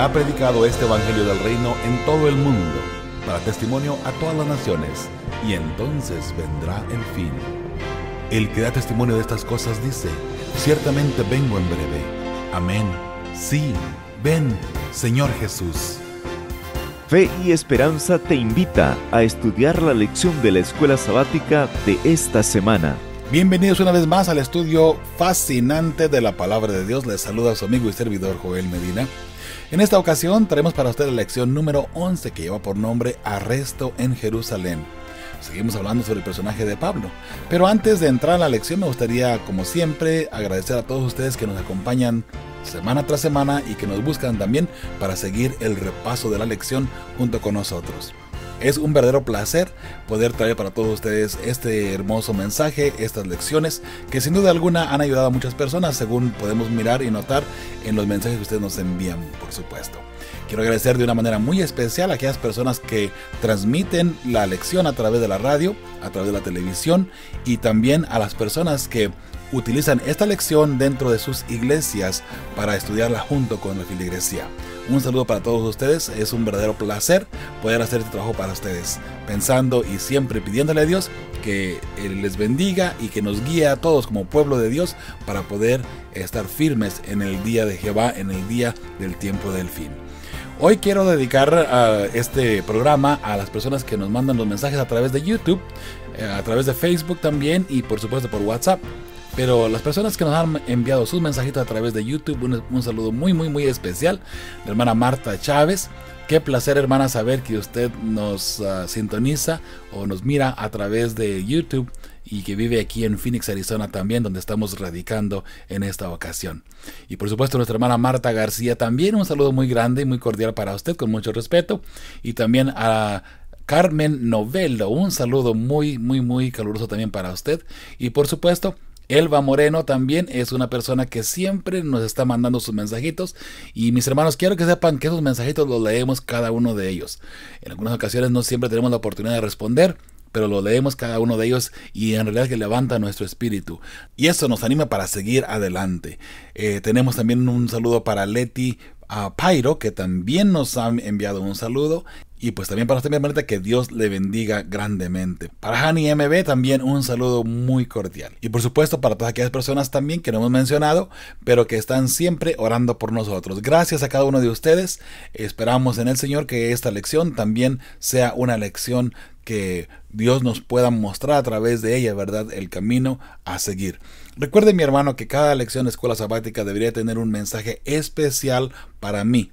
Ha predicado este Evangelio del Reino en todo el mundo, para testimonio a todas las naciones, y entonces vendrá el fin. El que da testimonio de estas cosas dice, ciertamente vengo en breve. Amén. Sí, ven, Señor Jesús. Fe y Esperanza te invita a estudiar la lección de la escuela sabática de esta semana. Bienvenidos una vez más al estudio fascinante de la palabra de Dios. Les saluda su amigo y servidor Joel Medina. En esta ocasión traemos para usted la lección número 11 que lleva por nombre Arresto en Jerusalén. Seguimos hablando sobre el personaje de Pablo. Pero antes de entrar a la lección me gustaría, como siempre, agradecer a todos ustedes que nos acompañan semana tras semana y que nos buscan también para seguir el repaso de la lección junto con nosotros. Es un verdadero placer poder traer para todos ustedes este hermoso mensaje, estas lecciones, que sin duda alguna han ayudado a muchas personas, según podemos mirar y notar en los mensajes que ustedes nos envían, por supuesto. Quiero agradecer de una manera muy especial a aquellas personas que transmiten la lección a través de la radio, a través de la televisión y también a las personas que utilizan esta lección dentro de sus iglesias para estudiarla junto con la filigresía. Un saludo para todos ustedes, es un verdadero placer poder hacer este trabajo para ustedes, pensando y siempre pidiéndole a Dios que les bendiga y que nos guíe a todos como pueblo de Dios para poder estar firmes en el día de Jehová, en el día del tiempo del fin. Hoy quiero dedicar ah, este programa a las personas que nos mandan los mensajes a través de YouTube, eh, a través de Facebook también y por supuesto por WhatsApp. Pero las personas que nos han enviado sus mensajitos a través de YouTube, un, saludo muy, muy, muy especial. La hermana Marta Chávez. Qué placer, hermana, saber que usted nos ah, sintoniza o nos mira a través de YouTube y que vive aquí en Phoenix, Arizona también, donde estamos radicando en esta ocasión. Y por supuesto nuestra hermana Marta García también, un saludo muy grande y muy cordial para usted, con mucho respeto. Y también a Carmen Novello, un saludo muy, muy, muy caluroso también para usted. Y por supuesto Elva Moreno también es una persona que siempre nos está mandando sus mensajitos. Y mis hermanos, quiero que sepan que esos mensajitos los leemos cada uno de ellos. En algunas ocasiones no siempre tenemos la oportunidad de responder pero lo leemos cada uno de ellos y en realidad que levanta nuestro espíritu. Y eso nos anima para seguir adelante. Eh, tenemos también un saludo para Leti a ah, Pairo, que también nos ha enviado un saludo. Y pues también para usted, mi hermanita, que Dios le bendiga grandemente. Para Hani MB también un saludo muy cordial. Y por supuesto para todas aquellas personas también que no hemos mencionado, pero que están siempre orando por nosotros. Gracias a cada uno de ustedes. Esperamos en el Señor que esta lección también sea una lección que Dios nos pueda mostrar a través de ella, ¿verdad? El camino a seguir. Recuerde, mi hermano, que cada lección de escuela sabática debería tener un mensaje especial para mí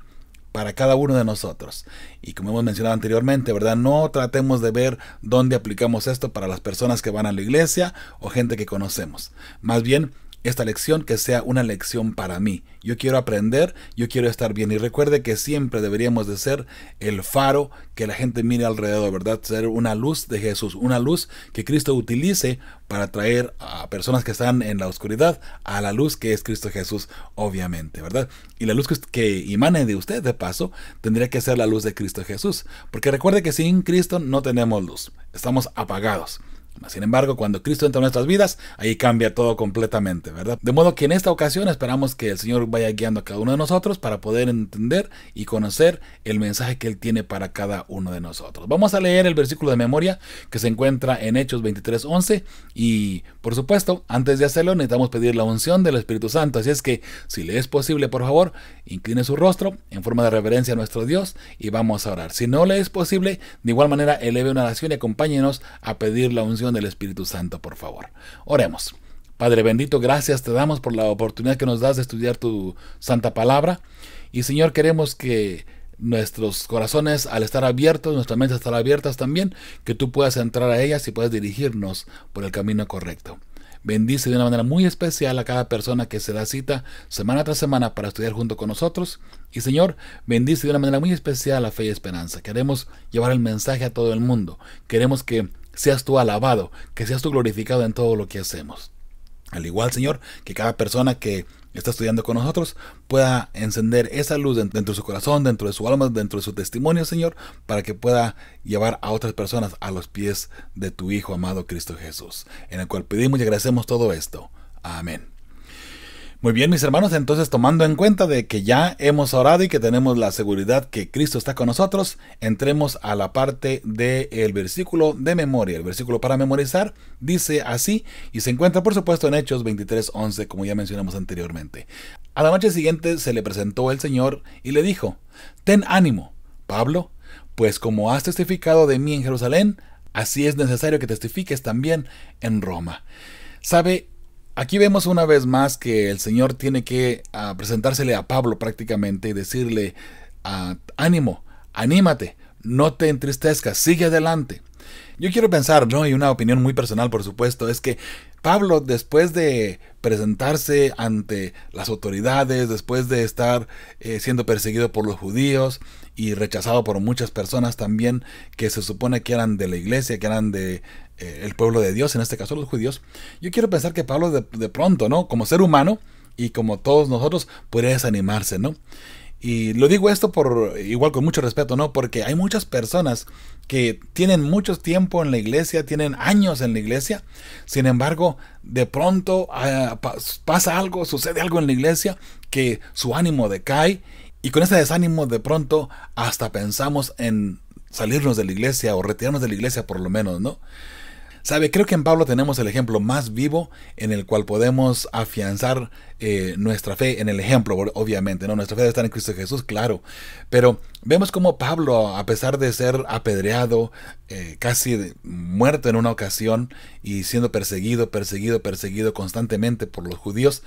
para cada uno de nosotros. Y como hemos mencionado anteriormente, ¿verdad? No tratemos de ver dónde aplicamos esto para las personas que van a la iglesia o gente que conocemos. Más bien, esta lección que sea una lección para mí. Yo quiero aprender, yo quiero estar bien. Y recuerde que siempre deberíamos de ser el faro que la gente mire alrededor, ¿verdad? Ser una luz de Jesús, una luz que Cristo utilice para traer a personas que están en la oscuridad a la luz que es Cristo Jesús, obviamente, ¿verdad? Y la luz que emane de usted, de paso, tendría que ser la luz de Cristo Jesús. Porque recuerde que sin Cristo no tenemos luz, estamos apagados. Sin embargo, cuando Cristo entra en nuestras vidas, ahí cambia todo completamente, ¿verdad? De modo que en esta ocasión esperamos que el Señor vaya guiando a cada uno de nosotros para poder entender y conocer el mensaje que Él tiene para cada uno de nosotros. Vamos a leer el versículo de memoria que se encuentra en Hechos 23:11 y, por supuesto, antes de hacerlo necesitamos pedir la unción del Espíritu Santo. Así es que, si le es posible, por favor, incline su rostro en forma de reverencia a nuestro Dios y vamos a orar. Si no le es posible, de igual manera eleve una oración y acompáñenos a pedir la unción del Espíritu Santo, por favor. Oremos. Padre bendito, gracias te damos por la oportunidad que nos das de estudiar tu santa palabra. Y Señor, queremos que nuestros corazones al estar abiertos, nuestras mentes estar abiertas también, que tú puedas entrar a ellas y puedas dirigirnos por el camino correcto. Bendice de una manera muy especial a cada persona que se da cita semana tras semana para estudiar junto con nosotros. Y Señor, bendice de una manera muy especial a Fe y Esperanza. Queremos llevar el mensaje a todo el mundo. Queremos que seas tú alabado, que seas tú glorificado en todo lo que hacemos. Al igual, Señor, que cada persona que está estudiando con nosotros pueda encender esa luz dentro de su corazón, dentro de su alma, dentro de su testimonio, Señor, para que pueda llevar a otras personas a los pies de tu Hijo amado Cristo Jesús, en el cual pedimos y agradecemos todo esto. Amén. Muy bien, mis hermanos, entonces tomando en cuenta de que ya hemos orado y que tenemos la seguridad que Cristo está con nosotros, entremos a la parte del versículo de memoria. El versículo para memorizar dice así y se encuentra por supuesto en Hechos 23:11, como ya mencionamos anteriormente. A la noche siguiente se le presentó el Señor y le dijo, Ten ánimo, Pablo, pues como has testificado de mí en Jerusalén, así es necesario que testifiques también en Roma. ¿Sabe? Aquí vemos una vez más que el Señor tiene que ah, presentársele a Pablo prácticamente y decirle, ah, ánimo, anímate, no te entristezcas, sigue adelante. Yo quiero pensar, ¿no? Y una opinión muy personal, por supuesto, es que Pablo, después de presentarse ante las autoridades, después de estar eh, siendo perseguido por los judíos y rechazado por muchas personas también que se supone que eran de la iglesia, que eran de eh, el pueblo de Dios, en este caso los judíos, yo quiero pensar que Pablo de, pronto, ¿no? Como ser humano y como todos nosotros, puede desanimarse, ¿no? Y lo digo esto por igual con mucho respeto, ¿no? Porque hay muchas personas que tienen mucho tiempo en la iglesia, tienen años en la iglesia, sin embargo, de pronto ah, pasa algo, sucede algo en la iglesia que su ánimo decae y con ese desánimo de pronto hasta pensamos en salirnos de la iglesia o retirarnos de la iglesia por lo menos, ¿no? Sabe, creo que en Pablo tenemos el ejemplo más vivo en el cual podemos afianzar eh, nuestra fe en el ejemplo, obviamente, ¿no? Nuestra fe debe estar en Cristo Jesús, claro. Pero vemos como Pablo, a pesar de ser apedreado, eh, casi muerto en una ocasión y siendo perseguido, perseguido, perseguido constantemente por los judíos,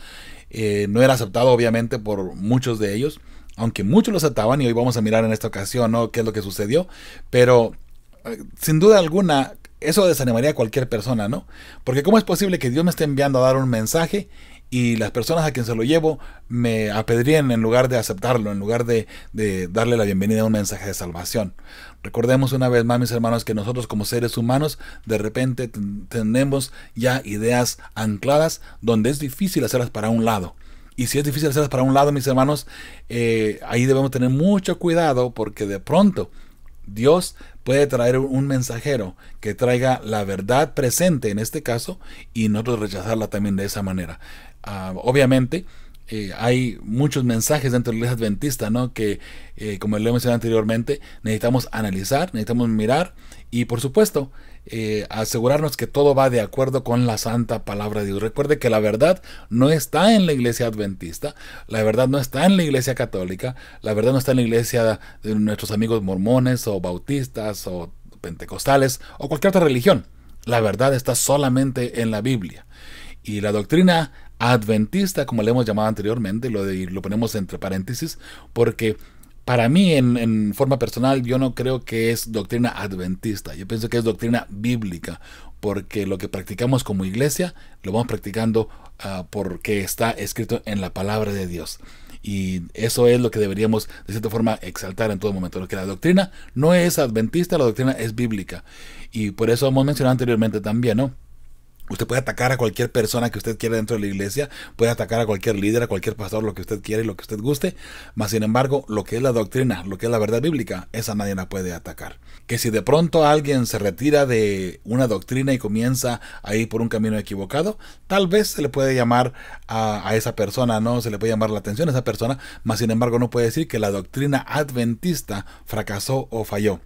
eh, no era aceptado obviamente por muchos de ellos, aunque muchos lo aceptaban y hoy vamos a mirar en esta ocasión, ¿no? ¿Qué es lo que sucedió? Pero sin duda alguna, eso desanimaría a cualquier persona, ¿no? Porque ¿cómo es posible que Dios me esté enviando a dar un mensaje y las personas a quien se lo llevo me apedrían en lugar de aceptarlo, en lugar de, darle la bienvenida a un mensaje de salvación? Recordemos una vez más, mis hermanos, que nosotros como seres humanos de repente tenemos ya ideas ancladas donde es difícil hacerlas para un lado. Y si es difícil hacerlas para un lado, mis hermanos, eh, ahí debemos tener mucho cuidado porque de pronto Dios puede traer un mensajero que traiga la verdad presente en este caso y nosotros rechazarla también de esa manera. Ah, obviamente, eh, hay muchos mensajes dentro de la adventista, ¿no? Que, eh, como le he mencionado anteriormente, necesitamos analizar, necesitamos mirar y, por supuesto, eh, asegurarnos que todo va de acuerdo con la santa palabra de Dios. Recuerde que la verdad no está en la iglesia adventista, la verdad no está en la iglesia católica, la verdad no está en la iglesia de nuestros amigos mormones o bautistas o pentecostales o cualquier otra religión. La verdad está solamente en la Biblia. Y la doctrina adventista, como le hemos llamado anteriormente, lo, de, lo ponemos entre paréntesis, porque para mí, en, forma personal, yo no creo que es doctrina adventista, yo pienso que es doctrina bíblica, porque lo que practicamos como iglesia lo vamos practicando ah, porque está escrito en la palabra de Dios. Y eso es lo que deberíamos, de cierta forma, exaltar en todo momento. Lo que la doctrina no es adventista, la doctrina es bíblica. Y por eso hemos mencionado anteriormente también, ¿no? Usted puede atacar a cualquier persona que usted quiera dentro de la iglesia, puede atacar a cualquier líder, a cualquier pastor, lo que usted quiera y lo que usted guste, mas sin embargo, lo que es la doctrina, lo que es la verdad bíblica, esa nadie la puede atacar. Que si de pronto alguien se retira de una doctrina y comienza a ir por un camino equivocado, tal vez se le puede llamar a, esa persona, no se le puede llamar la atención a esa persona, mas sin embargo no puede decir que la doctrina adventista fracasó o falló.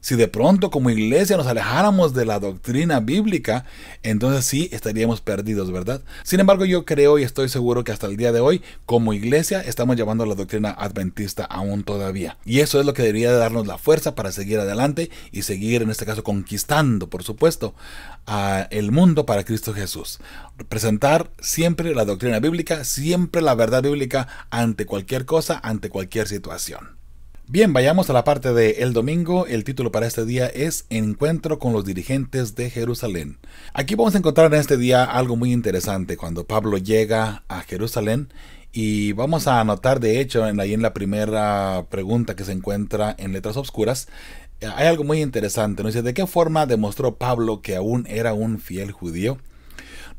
Si de pronto como iglesia nos alejáramos de la doctrina bíblica, entonces sí estaríamos perdidos, ¿verdad? Sin embargo, yo creo y estoy seguro que hasta el día de hoy, como iglesia, estamos llevando la doctrina adventista aún todavía. Y eso es lo que debería darnos la fuerza para seguir adelante y seguir, en este caso, conquistando, por supuesto, a el mundo para Cristo Jesús. Presentar siempre la doctrina bíblica, siempre la verdad bíblica ante cualquier cosa, ante cualquier situación. Bien, vayamos a la parte de el domingo. El título para este día es Encuentro con los dirigentes de Jerusalén. Aquí vamos a encontrar en este día algo muy interesante cuando Pablo llega a Jerusalén y vamos a anotar de hecho en ahí en la primera pregunta que se encuentra en letras obscuras eh, hay algo muy interesante. ¿no? Dice, ¿de qué forma demostró Pablo que aún era un fiel judío?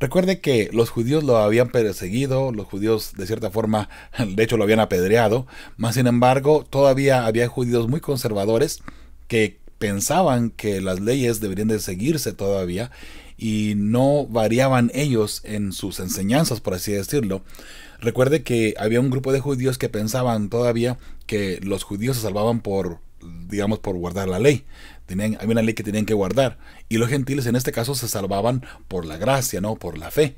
Recuerde que los judíos lo habían perseguido, los judíos de cierta forma, de hecho lo habían apedreado, más sin embargo todavía había judíos muy conservadores que pensaban que las leyes deberían de seguirse todavía y no variaban ellos en sus enseñanzas, por así decirlo. Recuerde que había un grupo de judíos que pensaban todavía que los judíos se salvaban por digamos, por guardar la ley. Tenían, había una ley que tenían que guardar. Y los gentiles en este caso se salvaban por la gracia, ¿no? Por la fe.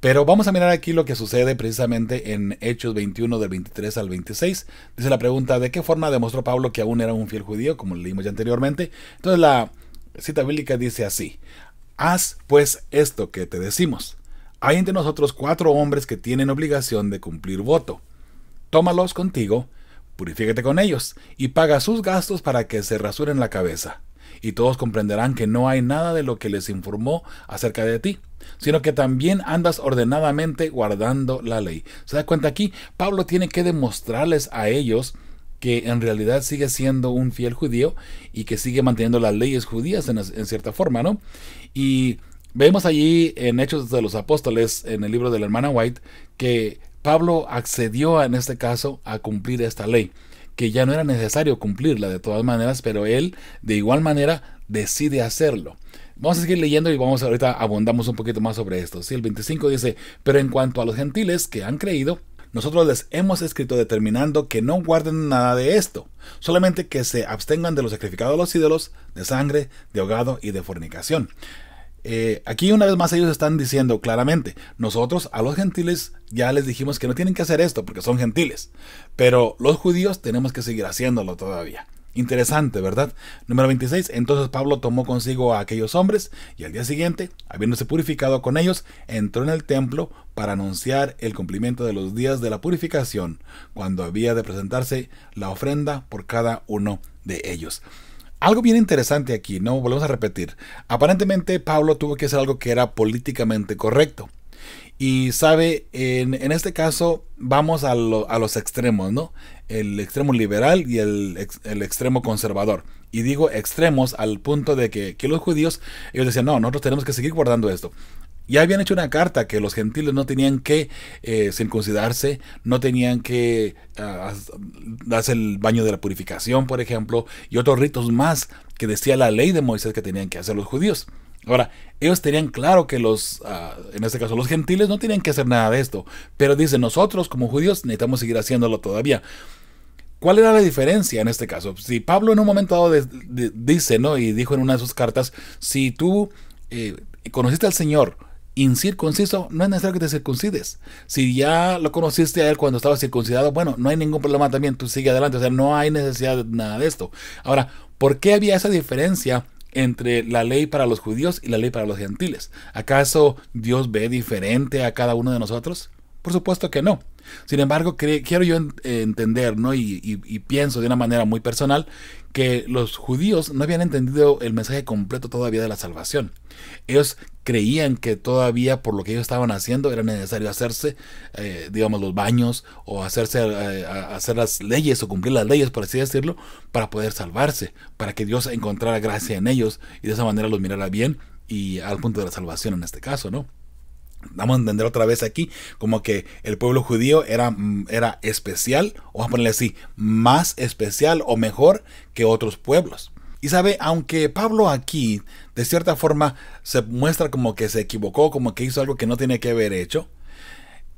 Pero vamos a mirar aquí lo que sucede precisamente en Hechos 21 del 23 al 26. Dice la pregunta, ¿de qué forma demostró Pablo que aún era un fiel judío? Como leímos ya anteriormente. Entonces la cita bíblica dice así, haz pues esto que te decimos. Hay entre nosotros cuatro hombres que tienen obligación de cumplir voto. Tómalos contigo purifícate con ellos y paga sus gastos para que se rasuren la cabeza. Y todos comprenderán que no hay nada de lo que les informó acerca de ti, sino que también andas ordenadamente guardando la ley. ¿Se da cuenta aquí? Pablo tiene que demostrarles a ellos que en realidad sigue siendo un fiel judío y que sigue manteniendo las leyes judías en, en cierta forma, ¿no? Y vemos allí en Hechos de los Apóstoles, en el libro de la hermana White, que Pablo accedió en este caso a cumplir esta ley, que ya no era necesario cumplirla de todas maneras, pero él de igual manera decide hacerlo. Vamos a seguir leyendo y vamos ahorita abundamos un poquito más sobre esto. el 25 dice, pero en cuanto a los gentiles que han creído, nosotros les hemos escrito determinando que no guarden nada de esto, solamente que se abstengan de los sacrificados a los ídolos, de sangre, de ahogado y de fornicación. Eh, aquí una vez más ellos están diciendo claramente, nosotros a los gentiles ya les dijimos que no tienen que hacer esto porque son gentiles, pero los judíos tenemos que seguir haciéndolo todavía. Interesante, ¿verdad? Número 26. Entonces Pablo tomó consigo a aquellos hombres y al día siguiente, habiéndose purificado con ellos, entró en el templo para anunciar el cumplimiento de los días de la purificación, cuando había de presentarse la ofrenda por cada uno de ellos. Algo bien interesante aquí, no volvemos a repetir. Aparentemente Pablo tuvo que hacer algo que era políticamente correcto. Y sabe, en, este caso vamos a, los extremos, ¿no? El extremo liberal y el, extremo conservador. Y digo extremos al punto de que, que los judíos, ellos decían, no, nosotros tenemos que seguir guardando esto. Ya habían hecho una carta que los gentiles no tenían que eh, circuncidarse, no tenían que ah, darse el baño de la purificación, por ejemplo, y otros ritos más que decía la ley de Moisés que tenían que hacer los judíos. Ahora, ellos tenían claro que los, ah, en este caso los gentiles, no tenían que hacer nada de esto, pero dicen nosotros como judíos necesitamos seguir haciéndolo todavía. ¿Cuál era la diferencia en este caso? Si Pablo en un momento dado dice, ¿no? Y dijo en una de sus cartas, si tú eh, conociste al Señor, incircunciso, no es necesario que te circuncides. Si ya lo conociste a él cuando estaba circuncidado, bueno, no hay ningún problema también, tú sigue adelante, o sea, no hay necesidad de nada de esto. Ahora, ¿por qué había esa diferencia entre la ley para los judíos y la ley para los gentiles? ¿Acaso Dios ve diferente a cada uno de nosotros? Por supuesto que no. Sin embargo, quiero yo entender, ¿no? Y, pienso de una manera muy personal, que los judíos no habían entendido el mensaje completo todavía de la salvación. Ellos creían que todavía por lo que ellos estaban haciendo era necesario hacerse, eh, digamos, los baños o hacerse, eh, hacer las leyes o cumplir las leyes, por así decirlo, para poder salvarse, para que Dios encontrara gracia en ellos y de esa manera los mirara bien y al punto de la salvación en este caso, ¿no? Vamos a entender otra vez aquí como que el pueblo judío era, mm, era especial, o vamos a ponerle así, más especial o mejor que otros pueblos. Y sabe, aunque Pablo aquí de cierta forma se muestra como que se equivocó, como que hizo algo que no tiene que haber hecho,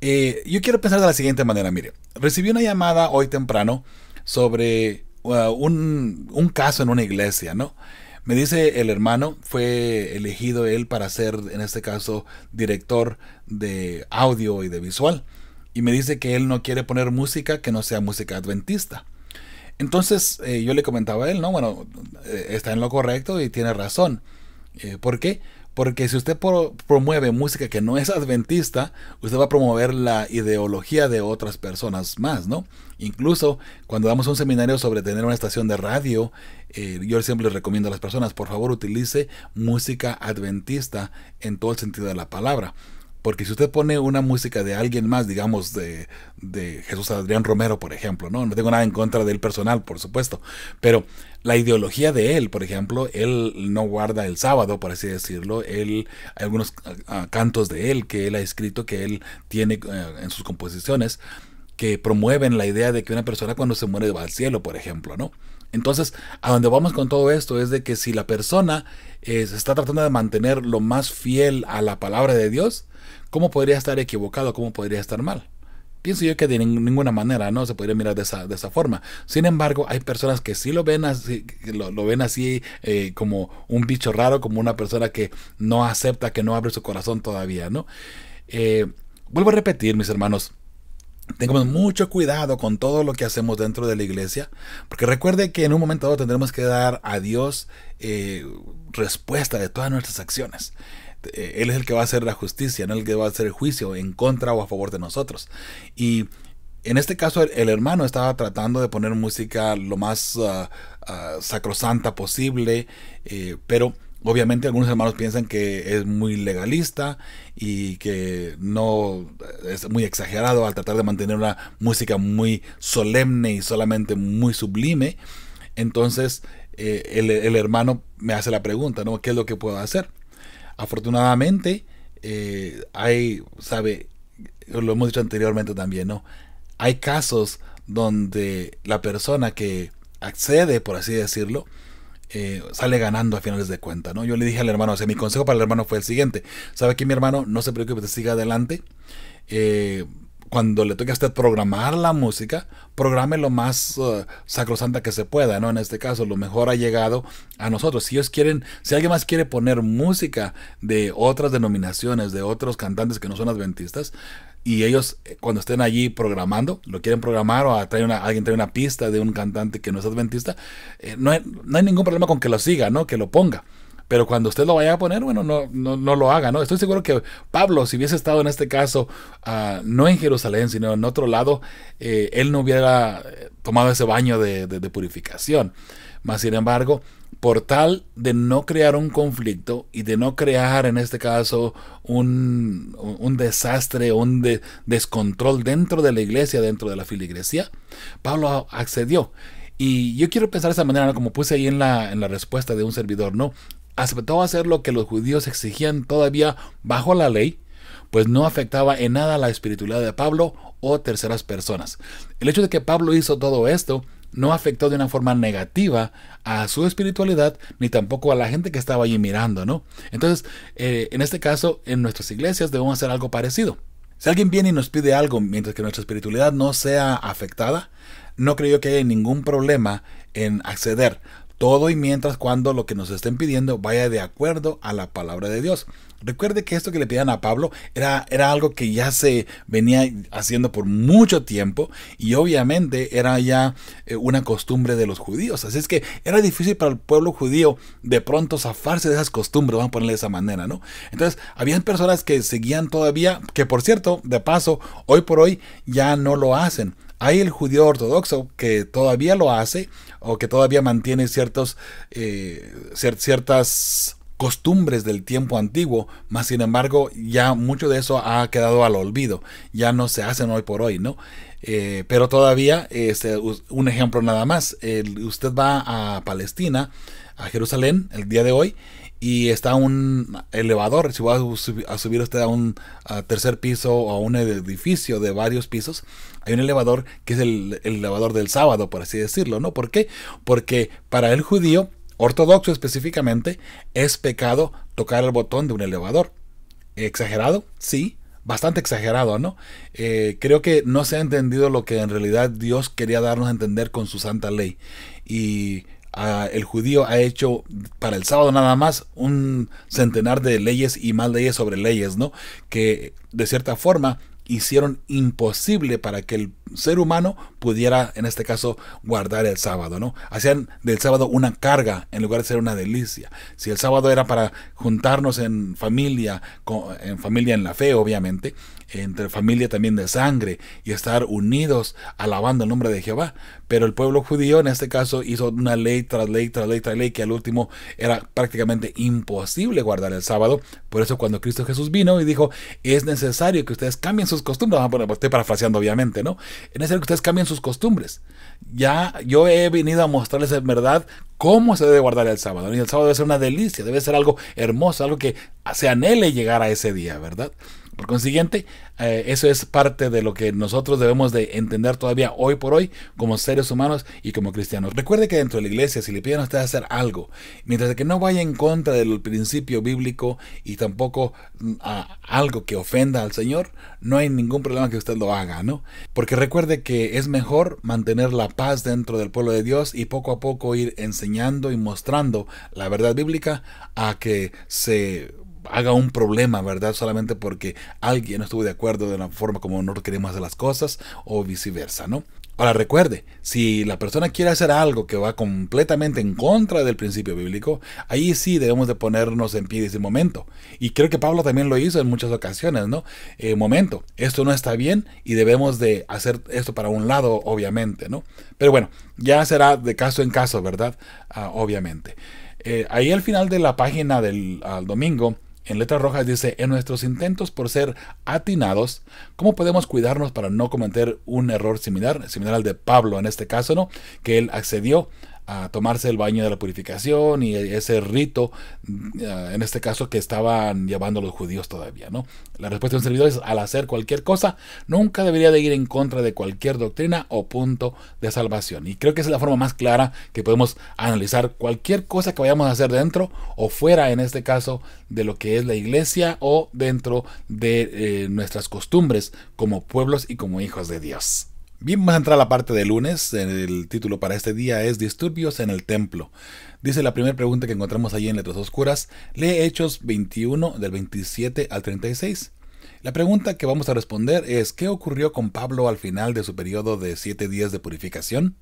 eh, yo quiero pensar de la siguiente manera, mire, recibí una llamada hoy temprano sobre uh, un, un caso en una iglesia, ¿no? Me dice el hermano, fue elegido él para ser, en este caso, director de audio y de visual. Y me dice que él no quiere poner música que no sea música adventista. Entonces eh, yo le comentaba a él, no, bueno, eh, está en lo correcto y tiene razón. Eh, ¿Por qué? Porque si usted promueve música que no es adventista, usted va a promover la ideología de otras personas más, ¿no? Incluso cuando damos un seminario sobre tener una estación de radio, eh, yo siempre les recomiendo a las personas, por favor utilice música adventista en todo el sentido de la palabra. Porque si usted pone una música de alguien más, digamos, de, Jesús Adrián Romero, por ejemplo, ¿no? No tengo nada en contra del personal, por supuesto. Pero la ideología de él, por ejemplo, él no guarda el sábado, por así decirlo. Él, hay algunos ah, ah, cantos de él que él ha escrito, que él tiene eh, en sus composiciones, que promueven la idea de que una persona cuando se muere va al cielo, por ejemplo, ¿no? Entonces, a donde vamos con todo esto es de que si la persona eh, se está tratando de mantener lo más fiel a la palabra de Dios, ¿Cómo podría estar equivocado? ¿Cómo podría estar mal? Pienso yo que de ninguna manera no se podría mirar de esa, forma. Sin embargo, hay personas que sí lo ven así, lo, ven así eh, como un bicho raro, como una persona que no acepta, que no abre su corazón todavía, ¿no? Eh, vuelvo a repetir, mis hermanos, Tengamos mucho cuidado con todo lo que hacemos dentro de la iglesia, porque recuerde que en un momento dado tendremos que dar a Dios eh, respuesta de todas nuestras acciones. Eh, él es el que va a hacer la justicia, no el que va a hacer el juicio en contra o a favor de nosotros. Y en este caso el, hermano estaba tratando de poner música lo más ah, ah, sacrosanta posible, eh, pero obviamente algunos hermanos piensan que es muy legalista y que no es muy exagerado al tratar de mantener una música muy solemne y solamente muy sublime. Entonces eh, el, el hermano me hace la pregunta, ¿no? ¿Qué es lo que puedo hacer? Afortunadamente, eh, hay, sabe, lo hemos dicho anteriormente también, ¿no? Hay casos donde la persona que accede, por así decirlo, eh, sale ganando a finales de cuenta, ¿no? Yo le dije al hermano, o sea, mi consejo para el hermano fue el siguiente, ¿sabe que mi hermano? No se preocupe, te siga adelante. Eh, cuando le toque a usted programar la música, programe lo más eh, sacrosanta que se pueda, ¿no? En este caso, lo mejor ha llegado a nosotros. Si ellos quieren, si alguien más quiere poner música de otras denominaciones, de otros cantantes que no son adventistas, y ellos eh, cuando estén allí programando, lo quieren programar o una, alguien trae una pista de un cantante que no es adventista, eh, no, hay, no, hay, ningún problema con que lo siga, ¿no? Que lo ponga. Pero cuando usted lo vaya a poner, bueno, no, no, lo haga, ¿no? Estoy seguro que Pablo, si hubiese estado en este caso, ah, no en Jerusalén, sino en otro lado, eh, él no hubiera eh, tomado ese baño de, purificación. Más sin embargo, por tal de no crear un conflicto y de no crear en este caso un, un desastre, un descontrol dentro de la iglesia, dentro de la filigresía, Pablo accedió. Y yo quiero pensar de esa manera, como puse ahí la, en la respuesta de un servidor, ¿no? aceptó hacer lo que los judíos exigían todavía bajo la ley, pues no afectaba en nada la espiritualidad de Pablo o terceras personas. El hecho de que Pablo hizo todo esto no afectó de una forma negativa a su espiritualidad ni tampoco a la gente que estaba allí mirando, ¿no? Entonces, eh, en este caso, en nuestras iglesias debemos hacer algo parecido. Si alguien viene y nos pide algo mientras que nuestra espiritualidad no sea afectada, no creo que haya ningún problema en acceder todo y mientras cuando lo que nos estén pidiendo vaya de acuerdo a la palabra de Dios. Recuerde que esto que le pedían a Pablo era, era algo que ya se venía haciendo por mucho tiempo y obviamente era ya eh, una costumbre de los judíos. Así es que era difícil para el pueblo judío de pronto zafarse de esas costumbres, vamos a ponerle de esa manera, ¿no? Entonces, habían personas que seguían todavía, que por cierto, de paso, hoy por hoy ya no lo hacen. Hay el judío ortodoxo que todavía lo hace, o que todavía mantiene ciertos, eh, ciertas costumbres del tiempo antiguo, más sin embargo ya mucho de eso ha quedado al olvido, ya no se hacen hoy por hoy, ¿no? Eh, pero todavía, este, un ejemplo nada más, usted va a Palestina, a Jerusalén, el día de hoy, y está un elevador, si va a, subir usted a un tercer piso o a un edificio de varios pisos, hay un elevador que es el, elevador del sábado, por así decirlo, ¿no? ¿Por qué? Porque para el judío, ortodoxo específicamente, es pecado tocar el botón de un elevador. ¿Exagerado? Sí, bastante exagerado, ¿no? Eh, creo que no se ha entendido lo que en realidad Dios quería darnos a entender con su santa ley. Y ah, el judío ha hecho para el sábado nada más un centenar de leyes y más leyes sobre leyes, ¿no? Que de cierta forma hicieron imposible para que el ser humano pudiera, en este caso, guardar el sábado, ¿no? Hacían del sábado una carga en lugar de ser una delicia. Si el sábado era para juntarnos en familia, en familia en la fe, obviamente, entre familia también de sangre y estar unidos alabando el nombre de Jehová. Pero el pueblo judío en este caso hizo una ley tras ley tras ley tras ley que al último era prácticamente imposible guardar el sábado. Por eso cuando Cristo Jesús vino y dijo, es necesario que ustedes cambien sus costumbres, bueno, estoy parafraseando obviamente, ¿no? Es necesario que ustedes cambien sus costumbres. Ya yo he venido a mostrarles en verdad cómo se debe guardar el sábado. Y el sábado debe ser una delicia, debe ser algo hermoso, algo que se anhele llegar a ese día, ¿verdad? Por consiguiente, eh, eso es parte de lo que nosotros debemos de entender todavía hoy por hoy como seres humanos y como cristianos. Recuerde que dentro de la iglesia, si le piden a usted hacer algo, mientras que no vaya en contra del principio bíblico y tampoco mm, a algo que ofenda al Señor, no hay ningún problema que usted lo haga, ¿no? Porque recuerde que es mejor mantener la paz dentro del pueblo de Dios y poco a poco ir enseñando y mostrando la verdad bíblica a que se haga un problema, ¿verdad? Solamente porque alguien no estuvo de acuerdo de la forma como nosotros queremos hacer las cosas o viceversa, ¿no? Ahora recuerde, si la persona quiere hacer algo que va completamente en contra del principio bíblico, ahí sí debemos de ponernos en pie de ese momento. Y creo que Pablo también lo hizo en muchas ocasiones, ¿no? Eh, momento, esto no está bien y debemos de hacer esto para un lado, obviamente, ¿no? Pero bueno, ya será de caso en caso, ¿verdad? Ah, obviamente. Eh, ahí al final de la página del domingo en letras rojas dice, en nuestros intentos por ser atinados, ¿cómo podemos cuidarnos para no cometer un error similar, similar al de Pablo en este caso, ¿no? Que él accedió a tomarse el baño de la purificación y ese rito, mm, en este caso, que estaban llevando los judíos todavía. ¿no? La respuesta de un servidor es, al hacer cualquier cosa, nunca debería de ir en contra de cualquier doctrina o punto de salvación. Y creo que esa es la forma más clara que podemos analizar cualquier cosa que vayamos a hacer dentro o fuera, en este caso, de lo que es la iglesia o dentro de eh, nuestras costumbres como pueblos y como hijos de Dios. Bien, vamos a entrar a la parte de lunes. El título para este día es Disturbios en el Templo. Dice la primera pregunta que encontramos allí en Letras Oscuras. Lee Hechos 21 del 27 al 36. La pregunta que vamos a responder es ¿qué ocurrió con Pablo al final de su periodo de siete días de purificación?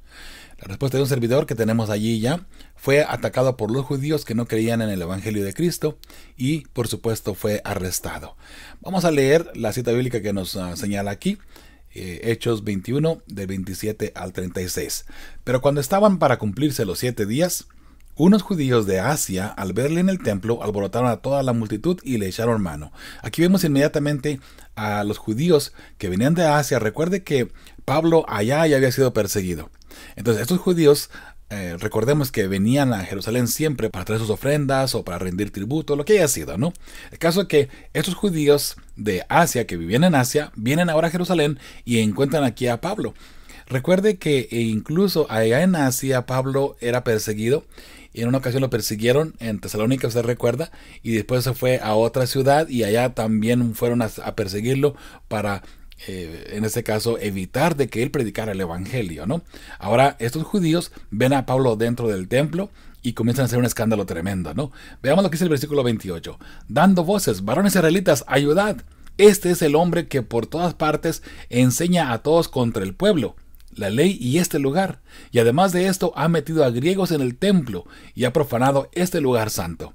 La respuesta de un servidor que tenemos allí ya fue atacado por los judíos que no creían en el Evangelio de Cristo y por supuesto fue arrestado. Vamos a leer la cita bíblica que nos ah, señala aquí eh, Hechos 21, del 27 al 36. Pero cuando estaban para cumplirse los siete días, unos judíos de Asia, al verle en el templo, alborotaron a toda la multitud y le echaron mano. Aquí vemos inmediatamente a los judíos que venían de Asia. Recuerde que Pablo allá ya había sido perseguido. Entonces estos judíos eh, recordemos que venían a Jerusalén siempre para traer sus ofrendas o para rendir tributo, lo que haya sido, ¿no? El caso es que estos judíos de Asia que vivían en Asia vienen ahora a Jerusalén y encuentran aquí a Pablo. Recuerde que e incluso allá en Asia Pablo era perseguido y en una ocasión lo persiguieron en Tesalónica, usted recuerda, y después se fue a otra ciudad y allá también fueron a perseguirlo para eh, en este caso, evitar de que él predicara el Evangelio, ¿no? Ahora, estos judíos ven a Pablo dentro del templo y comienzan a hacer un escándalo tremendo, ¿no? Veamos lo que dice el versículo 28. Dando voces, varones israelitas, ayudad. Este es el hombre que por todas partes enseña a todos contra el pueblo, la ley y este lugar. Y además de esto, ha metido a griegos en el templo y ha profanado este lugar santo.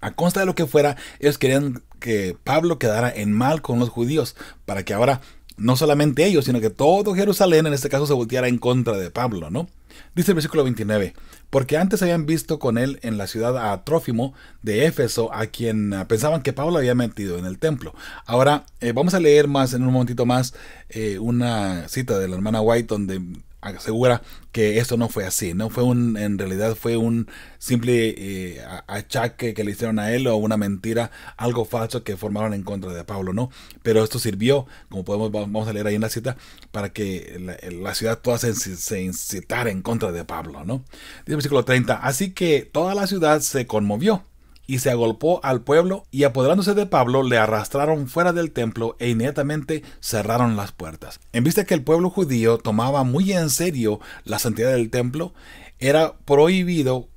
A consta de lo que fuera, ellos querían que Pablo quedara en mal con los judíos, para que ahora no solamente ellos, sino que todo Jerusalén en este caso se volteara en contra de Pablo, ¿no? Dice el versículo 29, porque antes habían visto con él en la ciudad a Trófimo de Éfeso, a quien ah, pensaban que Pablo había metido en el templo. Ahora, eh, vamos a leer más en un momentito más eh, una cita de la hermana White donde asegura que esto no fue así, no fue un, en realidad fue un simple eh, achaque que le hicieron a él o una mentira, algo falso que formaron en contra de Pablo, ¿no? Pero esto sirvió, como podemos, vamos a leer ahí en la cita, para que la, ciudad toda se, se, incitara en contra de Pablo, ¿no? Dice el versículo 30, así que toda la ciudad se conmovió y se agolpó al pueblo y apoderándose de Pablo le arrastraron fuera del templo e inmediatamente cerraron las puertas. En vista que el pueblo judío tomaba muy en serio la santidad del templo, era prohibido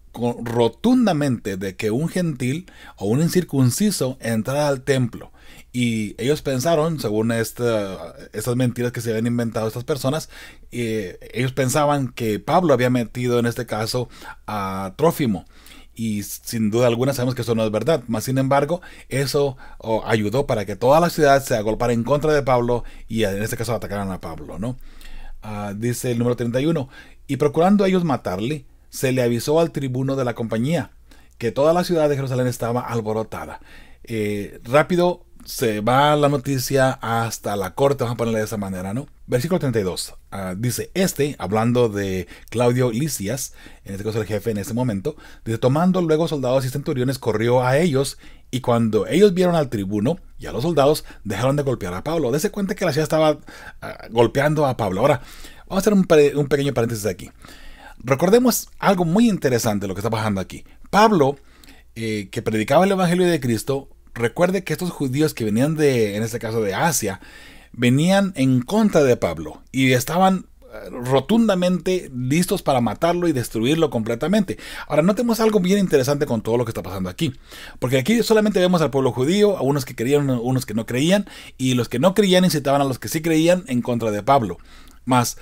rotundamente de que un gentil o un incircunciso entrara al templo. Y ellos pensaron, según esta, estas mentiras que se habían inventado estas personas, eh, ellos pensaban que Pablo había metido en este caso a Trófimo y sin duda alguna sabemos que eso no es verdad. Mas, sin embargo, eso ayudó para que toda la ciudad se agolpara en contra de Pablo y eh, en este caso atacaran a Pablo, ¿no? Ah, dice el número 31, y procurando ellos matarle, se le avisó al tribuno de la compañía que toda la ciudad de Jerusalén estaba alborotada. Eh, rápido se va la noticia hasta la corte, vamos a ponerle de esa manera, ¿no? Versículo 32 ah, dice, este, hablando de Claudio Licias, en este caso el jefe en este momento, dice, tomando luego soldados y centuriones, corrió a ellos y cuando ellos vieron al tribuno y a los soldados, dejaron de golpear a Pablo. ese cuenta que la ciudad estaba ah, golpeando a Pablo. Ahora, vamos a hacer un, pequeño paréntesis aquí. Recordemos algo muy interesante lo que está pasando aquí. Pablo, eh, que predicaba el Evangelio de Cristo, recuerde que estos judíos que venían de, en este caso, de Asia, venían en contra de Pablo y estaban eh, rotundamente listos para matarlo y destruirlo completamente. Ahora, notemos algo bien interesante con todo lo que está pasando aquí, porque aquí solamente vemos al pueblo judío, a unos que creían, a unos que no creían, y los que no creían incitaban a los que sí creían en contra de Pablo. Más,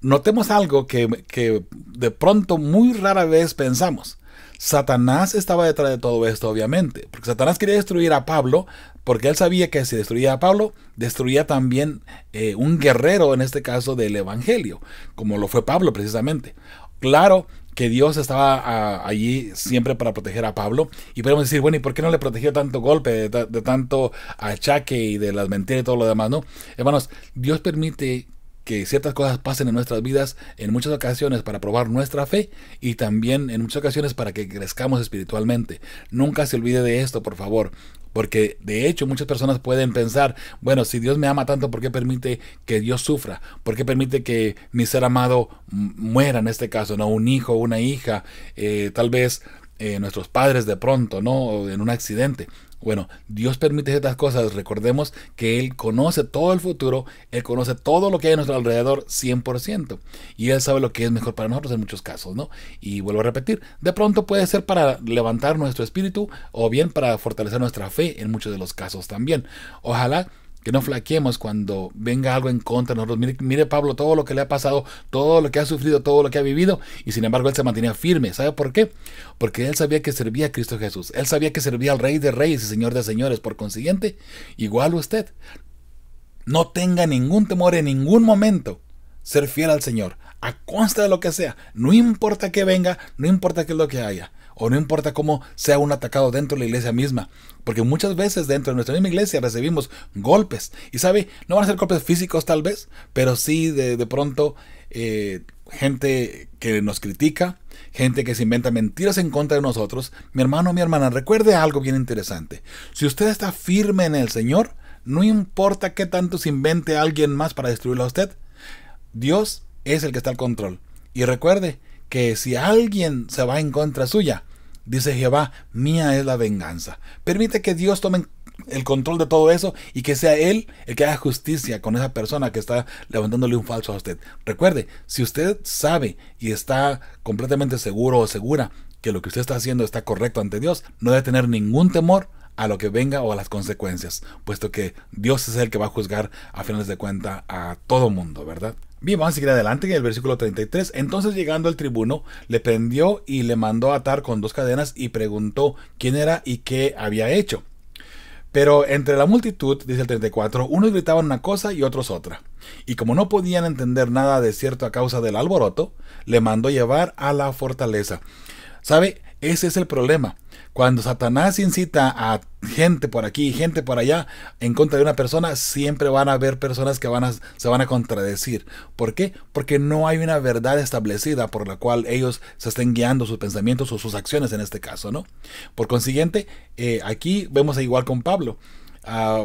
notemos algo que, que de pronto muy rara vez pensamos. Satanás estaba detrás de todo esto, obviamente, porque Satanás quería destruir a Pablo, porque él sabía que si destruía a Pablo, destruía también eh, un guerrero, en este caso del Evangelio, como lo fue Pablo precisamente. Claro que Dios estaba ah, allí siempre para proteger a Pablo. Y podemos decir, bueno, ¿y por qué no le protegió tanto golpe, de, de, tanto achaque y de las mentiras y todo lo demás? No, hermanos, Dios permite que ciertas cosas pasen en nuestras vidas en muchas ocasiones para probar nuestra fe y también en muchas ocasiones para que crezcamos espiritualmente. Nunca se olvide de esto, por favor. Porque de hecho muchas personas pueden pensar, bueno, si Dios me ama tanto, ¿por qué permite que Dios sufra? ¿Por qué permite que mi ser amado muera en este caso? ¿No? Un hijo, una hija, eh, tal vez eh, nuestros padres de pronto, ¿no? en un accidente. Bueno, Dios permite estas cosas. Recordemos que Él conoce todo el futuro, Él conoce todo lo que hay a nuestro alrededor 100%. Y Él sabe lo que es mejor para nosotros en muchos casos, ¿no? Y vuelvo a repetir, de pronto puede ser para levantar nuestro espíritu o bien para fortalecer nuestra fe en muchos de los casos también. Ojalá que no flaqueemos cuando venga algo en contra de nosotros. Mire, Pablo todo lo que le ha pasado, todo lo que ha sufrido, todo lo que ha vivido, y sin embargo él se mantenía firme. ¿Sabe por qué? Porque él sabía que servía a Cristo Jesús, él sabía que servía al Rey de Reyes y Señor de Señores. Por consiguiente, igual usted, no tenga ningún temor en ningún momento ser fiel al Señor, a consta de lo que sea, no importa que venga, no importa qué es lo que haya, o no importa cómo sea un atacado dentro de la iglesia misma, porque muchas veces dentro de nuestra misma iglesia recibimos golpes. Y sabe, no van a ser golpes físicos tal vez, pero sí de, pronto eh, gente que nos critica, gente que se inventa mentiras en contra de nosotros. Mi hermano, mi hermana, recuerde algo bien interesante. Si usted está firme en el Señor, no importa qué tanto se invente alguien más para destruirlo a usted, Dios es el que está al control. Y recuerde que si alguien se va en contra suya, dice Jehová, mía es la venganza. Permite que Dios tome el control de todo eso y que sea Él el que haga justicia con esa persona que está levantándole un falso a usted. Recuerde, si usted sabe y está completamente seguro o segura que lo que usted está haciendo está correcto ante Dios, no debe tener ningún temor a lo que venga o a las consecuencias, puesto que Dios es el que va a juzgar a finales de cuenta a todo mundo, ¿verdad? Bien, vamos a seguir adelante en el versículo 33. Entonces llegando al tribuno, le prendió y le mandó atar con dos cadenas y preguntó quién era y qué había hecho. Pero entre la multitud, dice el 34, unos gritaban una cosa y otros otra. Y como no podían entender nada de cierto a causa del alboroto, le mandó llevar a la fortaleza. ¿Sabe? Ese es el problema. Cuando Satanás incita a gente por aquí, y gente por allá, en contra de una persona, siempre van a haber personas que van a, se van a contradecir. ¿Por qué? Porque no hay una verdad establecida por la cual ellos se estén guiando sus pensamientos o sus acciones en este caso, ¿no? Por consiguiente, eh, aquí vemos igual con Pablo.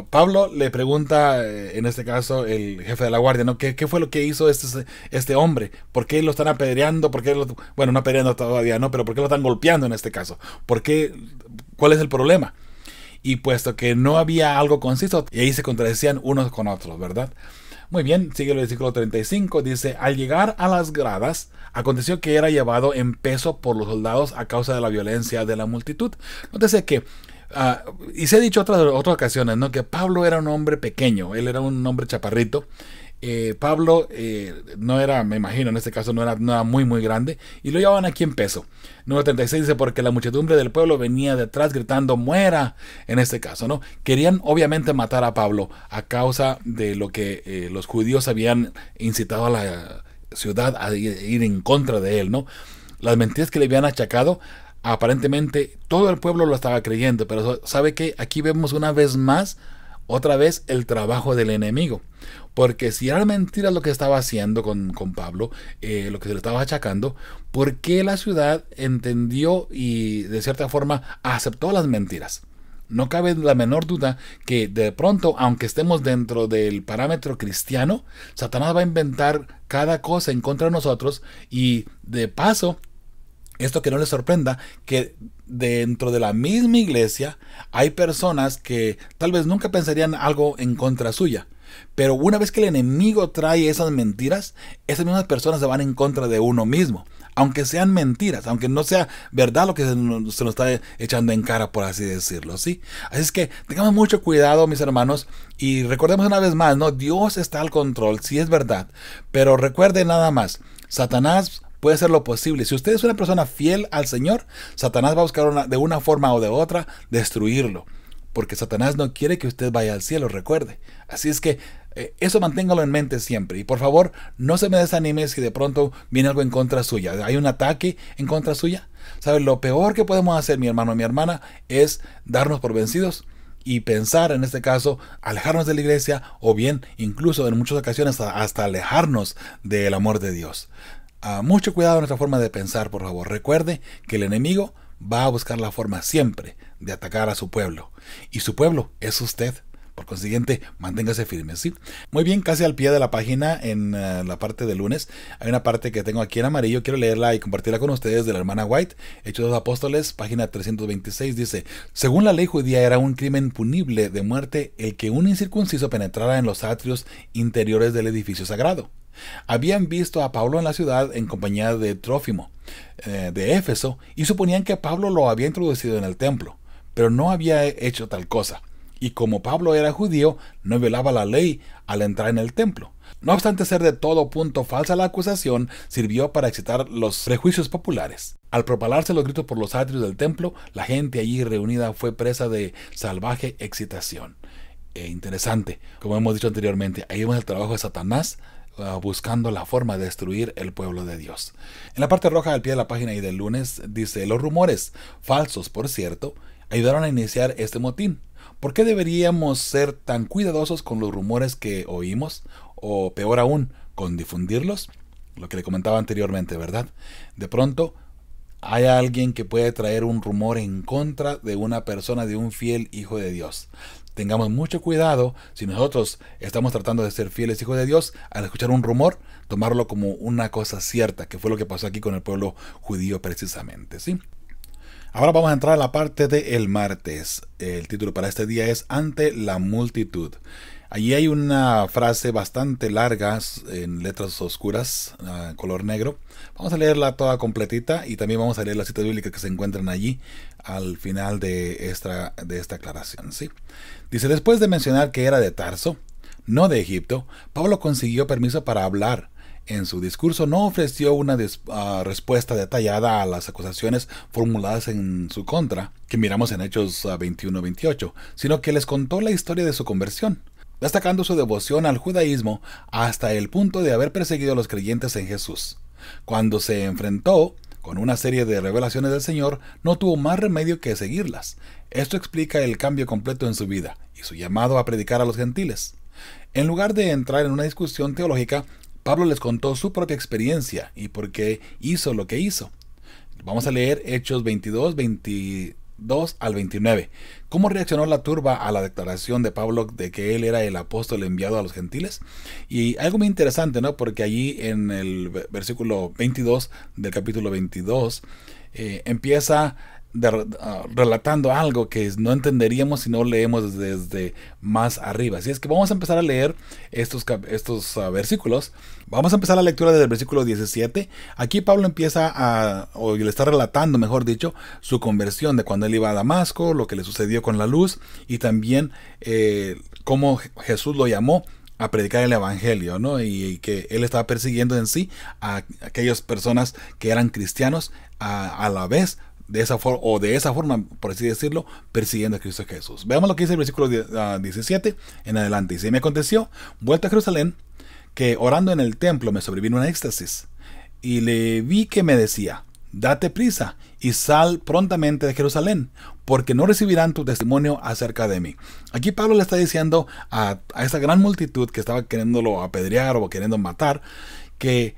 Pablo le pregunta, eh, en este caso, el jefe de la guardia, ¿no? ¿Qué, fue lo que hizo este, este, hombre? ¿Por qué lo están apedreando? ¿Por qué lo, bueno, no apedreando todavía, ¿no? Pero ¿por qué lo están golpeando en este caso? ¿Por qué? ¿Cuál es el problema? Y puesto que no había algo conciso, y ahí se contradecían unos con otros, ¿verdad? Muy bien, sigue el versículo 35, dice, al llegar a las gradas, aconteció que era llevado en peso por los soldados a causa de la violencia de la multitud. Nótese que Ah, y se ha dicho otras, otras ocasiones, ¿no? Que Pablo era un hombre pequeño, él era un hombre chaparrito. Eh, Pablo eh, no era, me imagino, en este caso no era, muy, muy grande, y lo llevaban aquí en peso. Número 36 dice, porque la muchedumbre del pueblo venía detrás gritando, muera, en este caso, ¿no? Querían obviamente matar a Pablo a causa de lo que eh, los judíos habían incitado a la ciudad a ir, ir en contra de él, ¿no? Las mentiras que le habían achacado aparentemente todo el pueblo lo estaba creyendo, pero sabe que aquí vemos una vez más, otra vez, el trabajo del enemigo. Porque si era mentira lo que estaba haciendo con, con Pablo, eh, lo que se le estaba achacando, ¿por qué la ciudad entendió y de cierta forma aceptó las mentiras? No cabe la menor duda que de pronto, aunque estemos dentro del parámetro cristiano, Satanás va a inventar cada cosa en contra de nosotros y de paso esto que no les sorprenda que dentro de la misma iglesia hay personas que tal vez nunca pensarían algo en contra suya. Pero una vez que el enemigo trae esas mentiras, esas mismas personas se van en contra de uno mismo. Aunque sean mentiras, aunque no sea verdad lo que se nos, está echando en cara, por así decirlo, ¿sí? Así es que tengamos mucho cuidado, mis hermanos, y recordemos una vez más, ¿no? Dios está al control, sí es verdad. Pero recuerden nada más, Satanás puede ser lo posible. Si usted es una persona fiel al Señor, Satanás va a buscar de una forma o de otra destruirlo. Porque Satanás no quiere que usted vaya al cielo, recuerde. Así es que eh, eso manténgalo en mente siempre. Y por favor, no se me desanime si de pronto viene algo en contra suya. Hay un ataque en contra suya. ¿Sabe? Lo peor que podemos hacer, mi hermano o mi hermana, es darnos por vencidos y pensar en este caso alejarnos de la iglesia o bien incluso en muchas ocasiones hasta alejarnos del amor de Dios mucho cuidado en nuestra forma de pensar, por favor. Recuerde que el enemigo va a buscar la forma siempre de atacar a su pueblo. Y su pueblo es usted. Por consiguiente, manténgase firme, ¿sí? Muy bien, casi al pie de la página, en eh, la parte de lunes, hay una parte que tengo aquí en amarillo, quiero leerla y compartirla con ustedes de la hermana White, Hechos de los Apóstoles, página 326, dice, según la ley judía era un crimen punible de muerte el que un incircunciso penetrara en los atrios interiores del edificio sagrado. Habían visto a Pablo en la ciudad en compañía de Trófimo eh, de Éfeso y suponían que Pablo lo había introducido en el templo, pero no había hecho tal cosa. Y como Pablo era judío, no violaba la ley al entrar en el templo. No obstante ser de todo punto falsa la acusación, sirvió para excitar los prejuicios populares. Al propalarse los gritos por los atrios del templo, la gente allí reunida fue presa de salvaje excitación. E interesante, como hemos dicho anteriormente, ahí vemos el trabajo de Satanás Ah, buscando la forma de destruir el pueblo de Dios. En la parte roja del pie de la página y del lunes dice, los rumores, falsos por cierto, ayudaron a iniciar este motín. ¿Por qué deberíamos ser tan cuidadosos con los rumores que oímos? O peor aún, con difundirlos? Lo que le comentaba anteriormente, ¿verdad? De pronto, hay alguien que puede traer un rumor en contra de una persona, de un fiel hijo de Dios tengamos mucho cuidado si nosotros estamos tratando de ser fieles hijos de Dios, al escuchar un rumor, tomarlo como una cosa cierta, que fue lo que pasó aquí con el pueblo judío precisamente, ¿sí? Ahora vamos a entrar a la parte de el martes. El título para este día es Ante la multitud. Allí hay una frase bastante larga en letras oscuras, ah, color negro. Vamos a leerla toda completita y también vamos a leer las citas bíblicas que se encuentran allí al final de esta, de esta aclaración. ¿sí? Dice, después de mencionar que era de Tarso, no de Egipto, Pablo consiguió permiso para hablar. En su discurso no ofreció una ah, respuesta detallada a las acusaciones formuladas en su contra, que miramos en Hechos 21-28, ah, sino que les contó la historia de su conversión, destacando su devoción al judaísmo hasta el punto de haber perseguido a los creyentes en Jesús. Cuando se enfrentó con una serie de revelaciones del Señor, no tuvo más remedio que seguirlas. Esto explica el cambio completo en su vida y su llamado a predicar a los gentiles. En lugar de entrar en una discusión teológica, Pablo les contó su propia experiencia y por qué hizo lo que hizo. Vamos a leer Hechos 22, 23. 2 al 29. ¿Cómo reaccionó la turba a la declaración de Pablo de que él era el apóstol enviado a los gentiles? Y algo muy interesante, ¿no? Porque allí en el versículo 22 del capítulo 22 eh, empieza Ah, relatando algo que no entenderíamos si no leemos desde más arriba. Así es que vamos a empezar a leer estos, ah, versículos. Vamos a empezar la lectura desde el versículo 17. Aquí Pablo empieza a, o le está relatando, mejor dicho, su conversión de cuando él iba a Damasco, lo que le sucedió con la luz y también eh, cómo Jesús lo llamó a predicar el evangelio, ¿no? Y, que él estaba persiguiendo en sí a aquellas personas que eran cristianos a la vez de esa forma, o de esa forma, por así decirlo, persiguiendo a Cristo Jesús. Veamos lo que dice el versículo 17 ah, en adelante. Dice, me aconteció, vuelta a Jerusalén, que orando en el templo me sobrevino una éxtasis, y le vi que me decía, date prisa y sal prontamente de Jerusalén, porque no recibirán tu testimonio acerca de mí. Aquí Pablo le está diciendo a, a esa gran multitud que estaba queriéndolo apedrear o queriendo matar, que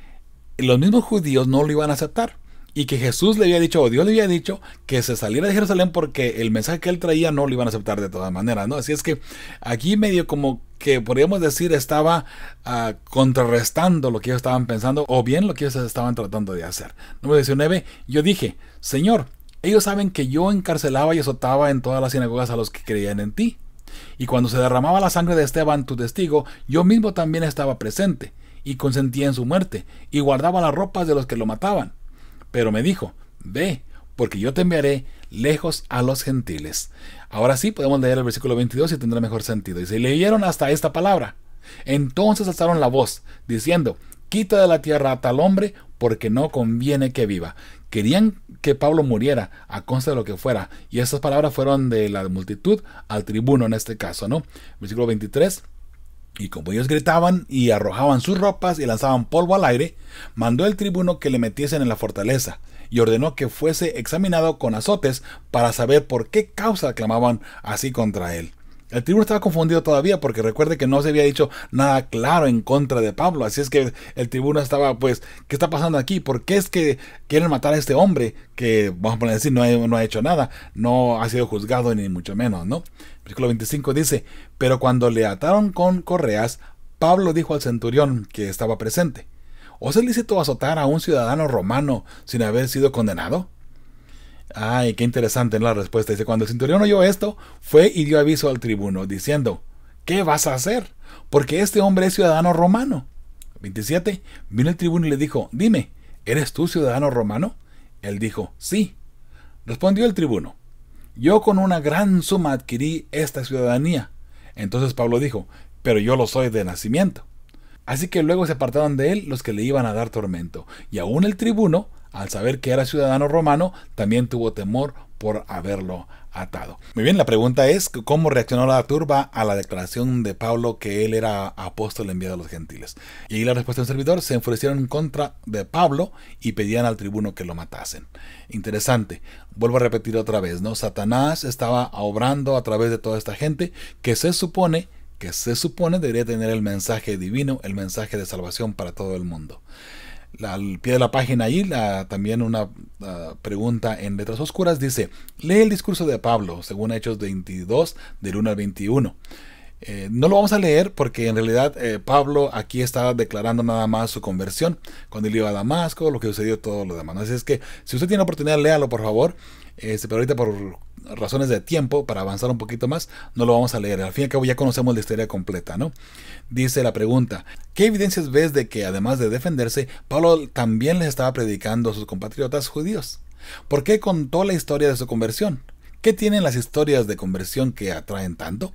los mismos judíos no lo iban a aceptar y que Jesús le había dicho, o Dios le había dicho, que se saliera de Jerusalén porque el mensaje que él traía no lo iban a aceptar de todas maneras, ¿no? Así es que aquí medio como que podríamos decir estaba ah, contrarrestando lo que ellos estaban pensando o bien lo que ellos estaban tratando de hacer. Número 19, yo dije, Señor, ellos saben que yo encarcelaba y azotaba en todas las sinagogas a los que creían en ti. Y cuando se derramaba la sangre de Esteban, tu testigo, yo mismo también estaba presente y consentía en su muerte y guardaba las ropas de los que lo mataban pero me dijo, ve, porque yo te enviaré lejos a los gentiles. Ahora sí podemos leer el versículo 22 y tendrá mejor sentido. Y se leyeron hasta esta palabra. Entonces alzaron la voz, diciendo, quita de la tierra a tal hombre, porque no conviene que viva. Querían que Pablo muriera, a consta de lo que fuera. Y estas palabras fueron de la multitud al tribuno en este caso, ¿no? Versículo 23. Y como ellos gritaban y arrojaban sus ropas y lanzaban polvo al aire, mandó el tribuno que le metiesen en la fortaleza, y ordenó que fuese examinado con azotes para saber por qué causa clamaban así contra él. El tribuno estaba confundido todavía porque recuerde que no se había dicho nada claro en contra de Pablo. Así es que el tribuno estaba, pues, ¿qué está pasando aquí? ¿Por qué es que quieren matar a este hombre que, vamos a decir, no no ha hecho nada? No ha sido juzgado ni mucho menos, ¿no? 25 dice, pero cuando le ataron con correas, Pablo dijo al centurión que estaba presente, ¿os es azotar a un ciudadano romano sin haber sido condenado? Ay, qué interesante en la respuesta. Dice, cuando el centurión oyó esto, fue y dio aviso al tribuno, diciendo, ¿qué vas a hacer? Porque este hombre es ciudadano romano. 27. Vino el tribuno y le dijo, dime, ¿eres tú ciudadano romano? Él dijo, sí. Respondió el tribuno, yo con una gran suma adquirí esta ciudadanía. Entonces Pablo dijo, pero yo lo soy de nacimiento. Así que luego se apartaron de él los que le iban a dar tormento, y aún el tribuno, al saber que era ciudadano romano, también tuvo temor por haberlo atado. Muy bien, la pregunta es cómo reaccionó la turba a la declaración de Pablo que él era apóstol enviado a los gentiles. Y ahí la respuesta del servidor se enfurecieron en contra de Pablo y pedían al tribuno que lo matasen. Interesante, vuelvo a repetir otra vez, ¿no? Satanás estaba obrando a través de toda esta gente que se supone que se supone debería tener el mensaje divino, el mensaje de salvación para todo el mundo al pie de la página ahí, también una ah, pregunta en letras oscuras, dice, lee el discurso de Pablo, según Hechos 22, del 1 al 21. Eh, no lo vamos a leer porque en realidad eh, Pablo aquí estaba declarando nada más su conversión, cuando él iba a Damasco, lo que sucedió, todo lo demás. Así es que si usted tiene oportunidad, léalo por favor, este, pero ahorita por razones de tiempo, para avanzar un poquito más, no lo vamos a leer. Al fin y al cabo ya conocemos la historia completa, ¿no? Dice la pregunta, ¿qué evidencias ves de que además de defenderse, Pablo también les estaba predicando a sus compatriotas judíos? ¿Por qué contó la historia de su conversión? ¿Qué tienen las historias de conversión que atraen tanto?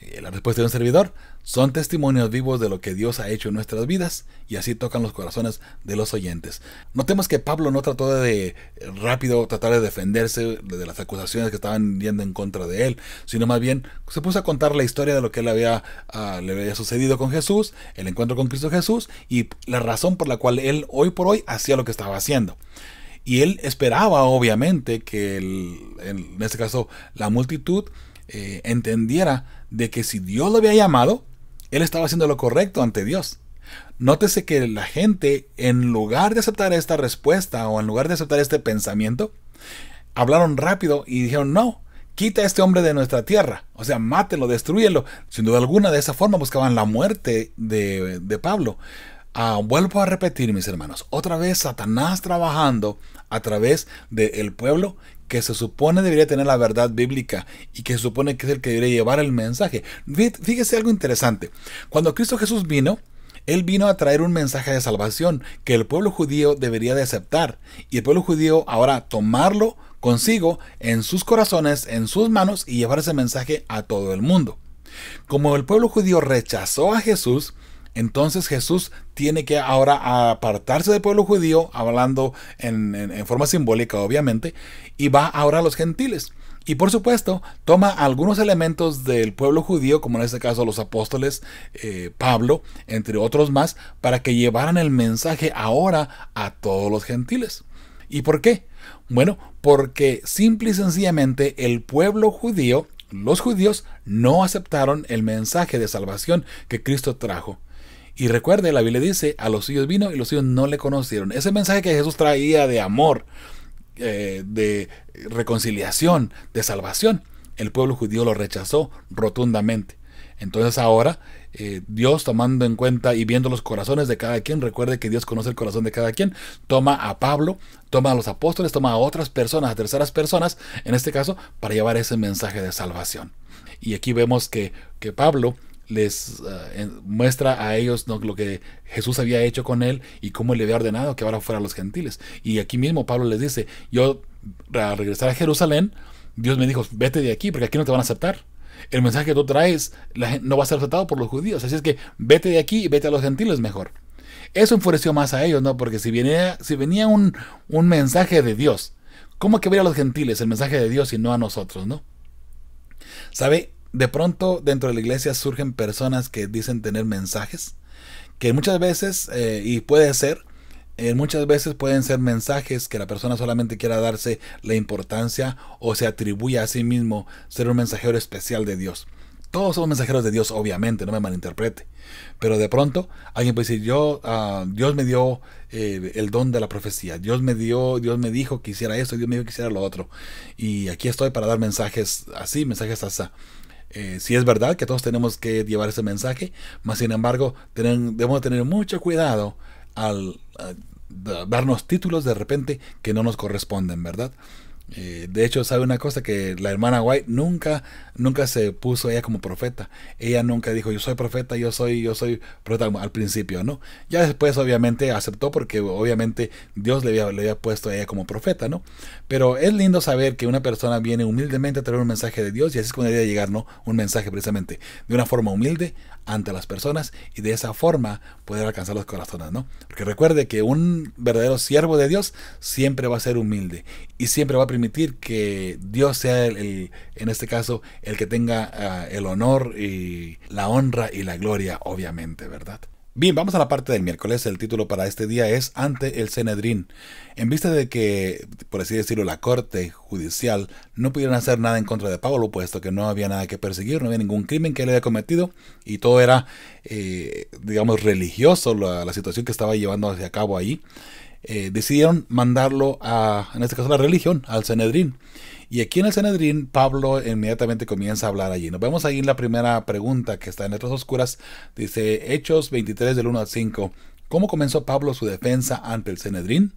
Eh, la respuesta de un servidor son testimonios vivos de lo que Dios ha hecho en nuestras vidas y así tocan los corazones de los oyentes. Notemos que Pablo no trató de rápido tratar de defenderse de las acusaciones que estaban yendo en contra de él, sino más bien se puso a contar la historia de lo que había, ah, le había sucedido con Jesús, el encuentro con Cristo Jesús y la razón por la cual él hoy por hoy hacía lo que estaba haciendo. Y él esperaba obviamente que, en este caso, la multitud eh, entendiera de que si Dios lo había llamado, él estaba haciendo lo correcto ante Dios. Nótese que la gente, en lugar de aceptar esta respuesta o en lugar de aceptar este pensamiento, hablaron rápido y dijeron, no, quita a este hombre de nuestra tierra. O sea, mátelo, destruyelo. Sin duda alguna, de esa forma buscaban la muerte de, de Pablo. Ah, vuelvo a repetir, mis hermanos, otra vez Satanás trabajando a través del pueblo que se supone debería tener la verdad bíblica y que se supone que es el que debería llevar el mensaje. Fíjese algo interesante. Cuando Cristo Jesús vino, él vino a traer un mensaje de salvación que el pueblo judío debería de aceptar y el pueblo judío ahora tomarlo consigo en sus corazones, en sus manos y llevar ese mensaje a todo el mundo. Como el pueblo judío rechazó a Jesús, entonces Jesús tiene que ahora apartarse del pueblo judío, hablando en, en, forma simbólica obviamente, y va ahora a los gentiles. Y por supuesto, toma algunos elementos del pueblo judío, como en este caso los apóstoles, eh, Pablo, entre otros más, para que llevaran el mensaje ahora a todos los gentiles. ¿Y por qué? Bueno, porque simple y sencillamente el pueblo judío, los judíos, no aceptaron el mensaje de salvación que Cristo trajo. Y recuerde, la Biblia dice, a los suyos vino y los suyos no le conocieron. Ese mensaje que Jesús traía de amor, eh, de reconciliación, de salvación. El pueblo judío lo rechazó rotundamente. Entonces ahora eh, Dios tomando en cuenta y viendo los corazones de cada quien, recuerde que Dios conoce el corazón de cada quien, toma a Pablo, toma a los apóstoles, toma a otras personas, a terceras personas, en este caso, para llevar ese mensaje de salvación. Y aquí vemos que, que Pablo les eh, muestra a ellos lo que Jesús había hecho con él y cómo le había ordenado que ahora fuera a los gentiles. Y aquí mismo Pablo les dice, yo al regresar a Jerusalén, Dios me dijo, vete de aquí porque aquí no te van a aceptar. El mensaje que tú traes la, no va a ser aceptado por los judíos, así es que vete de aquí y vete a los gentiles mejor. Eso enfureció más a ellos, ¿no? Porque si venía, si venía un, un mensaje de Dios, ¿cómo que ver a los gentiles el mensaje de Dios y no a nosotros, ¿no? ¿Sabe? de pronto dentro de la iglesia surgen personas que dicen tener mensajes, que muchas veces, eh, y puede ser, eh, muchas veces pueden ser mensajes que la persona solamente quiera darse la importancia o se atribuye a sí mismo ser un mensajero especial de Dios. Todos somos mensajeros de Dios, obviamente, no me malinterprete. Pero de pronto alguien puede decir, yo, ah, Dios me dio eh, el don de la profecía, Dios me dio, Dios me dijo que hiciera esto, Dios me dijo que hiciera lo otro. Y aquí estoy para dar mensajes así, mensajes así. Eh, si es verdad que todos tenemos que llevar ese mensaje, mas sin embargo, debemos tener mucho cuidado al darnos títulos de repente que no nos corresponden, ¿verdad? Eh, de hecho, sabe una cosa que la hermana White nunca, nunca se puso ella como profeta. Ella nunca dijo yo soy profeta, yo soy, yo soy profeta al principio, ¿no? Ya después, obviamente, aceptó porque obviamente Dios le había, le había puesto a ella como profeta, ¿no? Pero es lindo saber que una persona viene humildemente a traer un mensaje de Dios y así es como debería llegar, ¿no? Un mensaje precisamente de una forma humilde ante las personas y de esa forma poder alcanzar los corazones, ¿no? Porque recuerde que un verdadero siervo de Dios siempre va a ser humilde y siempre va a permitir que Dios sea el, en este caso, el que tenga ah, el honor y la honra y la gloria, obviamente, ¿verdad? Bien, vamos a la parte del miércoles. El título para este día es Ante el Cenedrín. En vista de que, por así decirlo, la Corte Judicial no pudieron hacer nada en contra de Pablo, puesto que no había nada que perseguir, no había ningún crimen que él haya cometido y todo era, eh, digamos, religioso la, situación que estaba llevando hacia cabo ahí. Eh, decidieron mandarlo a, en este caso, a la religión, al Cenedrín. Y aquí en el Sanedrín, Pablo inmediatamente comienza a hablar allí. Nos vemos ahí en la primera pregunta que está en Letras Oscuras. Dice Hechos 23 del 1 al 5. ¿Cómo comenzó Pablo su defensa ante el Sanedrín?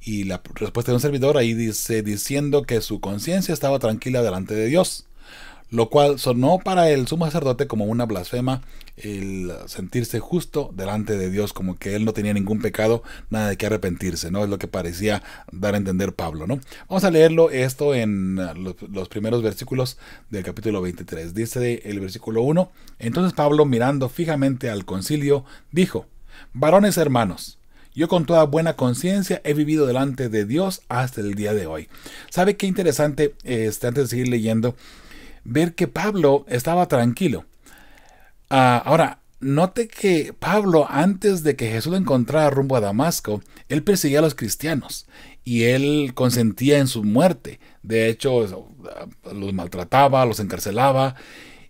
Y la respuesta de un servidor ahí dice diciendo que su conciencia estaba tranquila delante de Dios lo cual sonó para el sumo sacerdote como una blasfema el sentirse justo delante de Dios, como que él no tenía ningún pecado, nada de qué arrepentirse, ¿no? Es lo que parecía dar a entender Pablo, ¿no? Vamos a leerlo esto en ah, los, primeros versículos del capítulo 23. Dice el versículo 1, entonces Pablo mirando fijamente al concilio, dijo, varones hermanos, yo con toda buena conciencia he vivido delante de Dios hasta el día de hoy. ¿Sabe qué interesante? Este, antes de seguir leyendo, ver que Pablo estaba tranquilo. Ah, ahora, note que Pablo, antes de que Jesús lo encontrara rumbo a Damasco, él perseguía a los cristianos y él consentía en su muerte. De hecho, ah, los maltrataba, los encarcelaba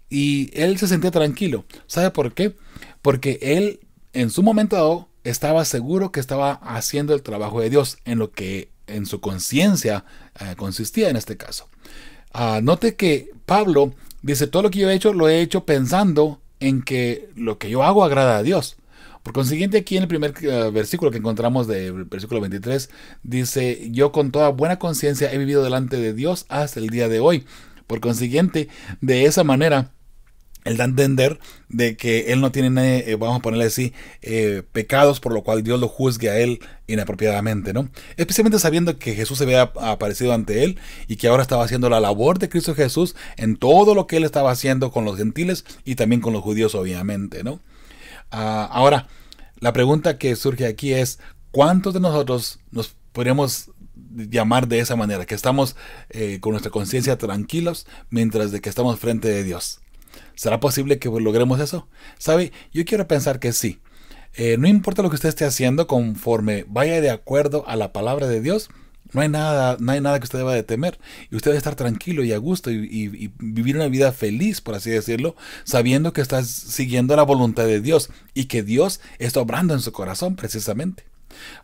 y él se sentía tranquilo. ¿Sabe por qué? Porque él, en su momento dado, estaba seguro que estaba haciendo el trabajo de Dios en lo que en su conciencia eh, consistía en este caso. Ah, note que Pablo dice, todo lo que yo he hecho lo he hecho pensando en que lo que yo hago agrada a Dios. Por consiguiente, aquí en el primer eh, versículo que encontramos del versículo 23, dice, yo con toda buena conciencia he vivido delante de Dios hasta el día de hoy. Por consiguiente, de esa manera, el da entender de que él no tiene, eh, vamos a ponerle así, eh, pecados por lo cual Dios lo juzgue a él inapropiadamente, ¿no? Especialmente sabiendo que Jesús se había aparecido ante él y que ahora estaba haciendo la labor de Cristo Jesús en todo lo que él estaba haciendo con los gentiles y también con los judíos, obviamente, ¿no? Ah, ahora, la pregunta que surge aquí es, ¿cuántos de nosotros nos podríamos llamar de esa manera, que estamos eh, con nuestra conciencia tranquilos mientras de que estamos frente de Dios? ¿Será posible que logremos eso? ¿Sabe? Yo quiero pensar que sí. Eh, no importa lo que usted esté haciendo, conforme vaya de acuerdo a la palabra de Dios, no hay nada, no hay nada que usted deba de temer. Y usted debe estar tranquilo y a gusto y, y, vivir una vida feliz, por así decirlo, sabiendo que está siguiendo la voluntad de Dios y que Dios está obrando en su corazón precisamente.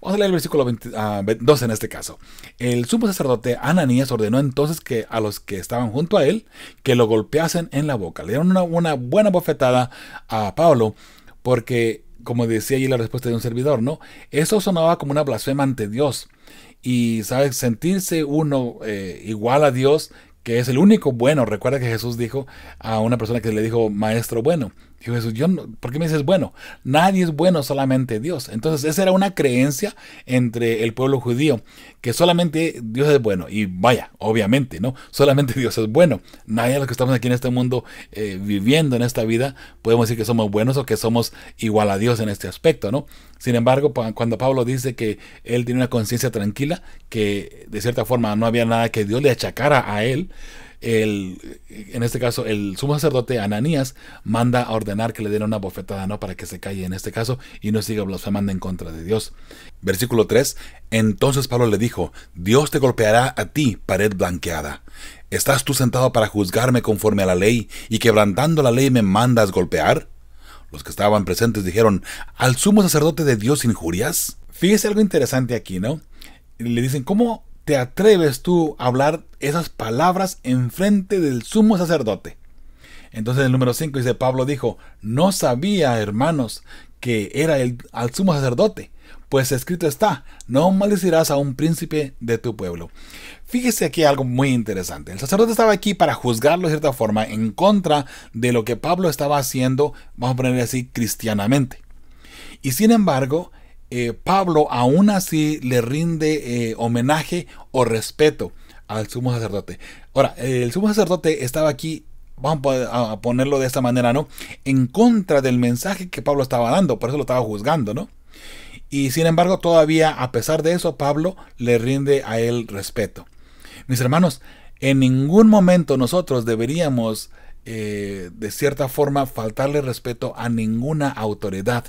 Vamos a leer el versículo 22 ah, en este caso. El sumo sacerdote Ananías ordenó entonces que a los que estaban junto a él que lo golpeasen en la boca. Le dieron una, buena bofetada a Pablo porque, como decía allí la respuesta de un servidor, ¿no? Eso sonaba como una blasfema ante Dios. Y, ¿sabes? Sentirse uno eh, igual a Dios que es el único bueno. Recuerda que Jesús dijo a una persona que le dijo maestro bueno. Dijo Jesús, yo ¿por qué me dices bueno? Nadie es bueno, solamente Dios. Entonces esa era una creencia entre el pueblo judío, que solamente Dios es bueno. Y vaya, obviamente, ¿no? Solamente Dios es bueno. Nadie de los que estamos aquí en este mundo eh, viviendo en esta vida podemos decir que somos buenos o que somos igual a Dios en este aspecto, ¿no? Sin embargo, cuando Pablo dice que él tiene una conciencia tranquila, que de cierta forma no había nada que Dios le achacara a él, en este caso, el sumo sacerdote Ananías manda a ordenar que le den una bofetada, ¿no? Para que se calle en este caso y no siga blasfemando en contra de Dios. Versículo 3. Entonces Pablo le dijo, Dios te golpeará a ti, pared blanqueada. ¿Estás tú sentado para juzgarme conforme a la ley y quebrantando la ley me mandas golpear? Los que estaban presentes dijeron, ¿al sumo sacerdote de Dios injurias? Fíjese algo interesante aquí, ¿no? le dicen, ¿cómo te atreves tú a hablar esas palabras en frente del sumo sacerdote? Entonces el número 5 dice, Pablo dijo, no sabía, hermanos, que era el al sumo sacerdote, pues escrito está, no maldecirás a un príncipe de tu pueblo. Fíjese aquí algo muy interesante. El sacerdote estaba aquí para juzgarlo de cierta forma en contra de lo que Pablo estaba haciendo, vamos a ponerle así, cristianamente. Y sin embargo, eh, Pablo aún así le rinde eh, homenaje o respeto al sumo sacerdote. Ahora, el sumo sacerdote estaba aquí, vamos a ponerlo de esta manera, ¿no? En contra del mensaje que Pablo estaba dando, por eso lo estaba juzgando, ¿no? Y sin embargo, todavía, a pesar de eso, Pablo le rinde a él respeto. Mis hermanos, en ningún momento nosotros deberíamos, eh, de cierta forma, faltarle respeto a ninguna autoridad.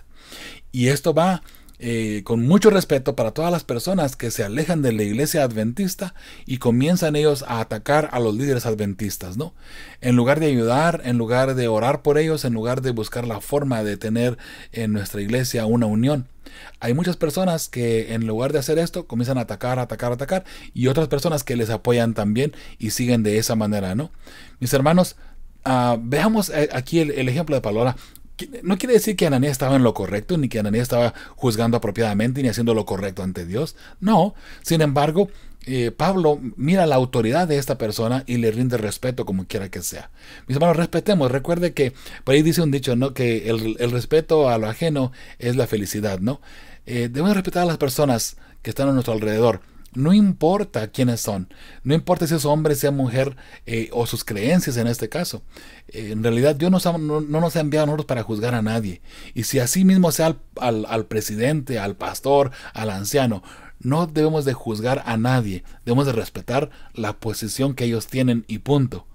Y esto va eh, con mucho respeto para todas las personas que se alejan de la iglesia adventista y comienzan ellos a atacar a los líderes adventistas, ¿no? En lugar de ayudar, en lugar de orar por ellos, en lugar de buscar la forma de tener en nuestra iglesia una unión. Hay muchas personas que en lugar de hacer esto comienzan a atacar, atacar, atacar y otras personas que les apoyan también y siguen de esa manera, ¿no? Mis hermanos, ah, veamos eh, aquí el, ejemplo de Paloma no quiere decir que Ananías estaba en lo correcto, ni que Ananías estaba juzgando apropiadamente, ni haciendo lo correcto ante Dios. No, sin embargo, eh, Pablo mira la autoridad de esta persona y le rinde respeto como quiera que sea. Mis hermanos, respetemos. Recuerde que por ahí dice un dicho, ¿no? Que el, respeto a lo ajeno es la felicidad, ¿no? Eh, debemos respetar a las personas que están a nuestro alrededor no importa quiénes son, no importa si es hombre, sea mujer eh, o sus creencias en este caso. Eh, en realidad Dios no, nos ha enviado a nosotros para juzgar a nadie. Y si así mismo sea al, al presidente, al pastor, al anciano, no debemos de juzgar a nadie, debemos de respetar la posición que ellos tienen y punto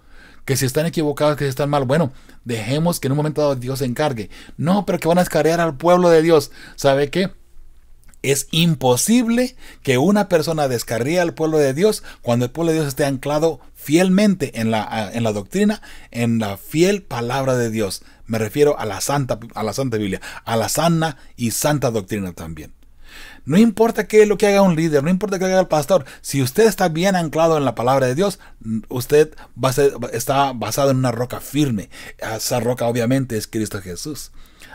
que si están equivocados, que si están mal, bueno, dejemos que en un momento dado Dios se encargue. No, pero que van a escarear al pueblo de Dios. ¿Sabe qué? Es imposible que una persona descarríe al pueblo de Dios cuando el pueblo de Dios esté anclado fielmente en la, en la doctrina, en la fiel palabra de Dios. Me refiero a la, santa, a la Santa Biblia, a la sana y santa doctrina también. No importa qué es lo que haga un líder, no importa qué haga el pastor, si usted está bien anclado en la palabra de Dios, usted está basado en una roca firme. Esa roca obviamente es Cristo Jesús.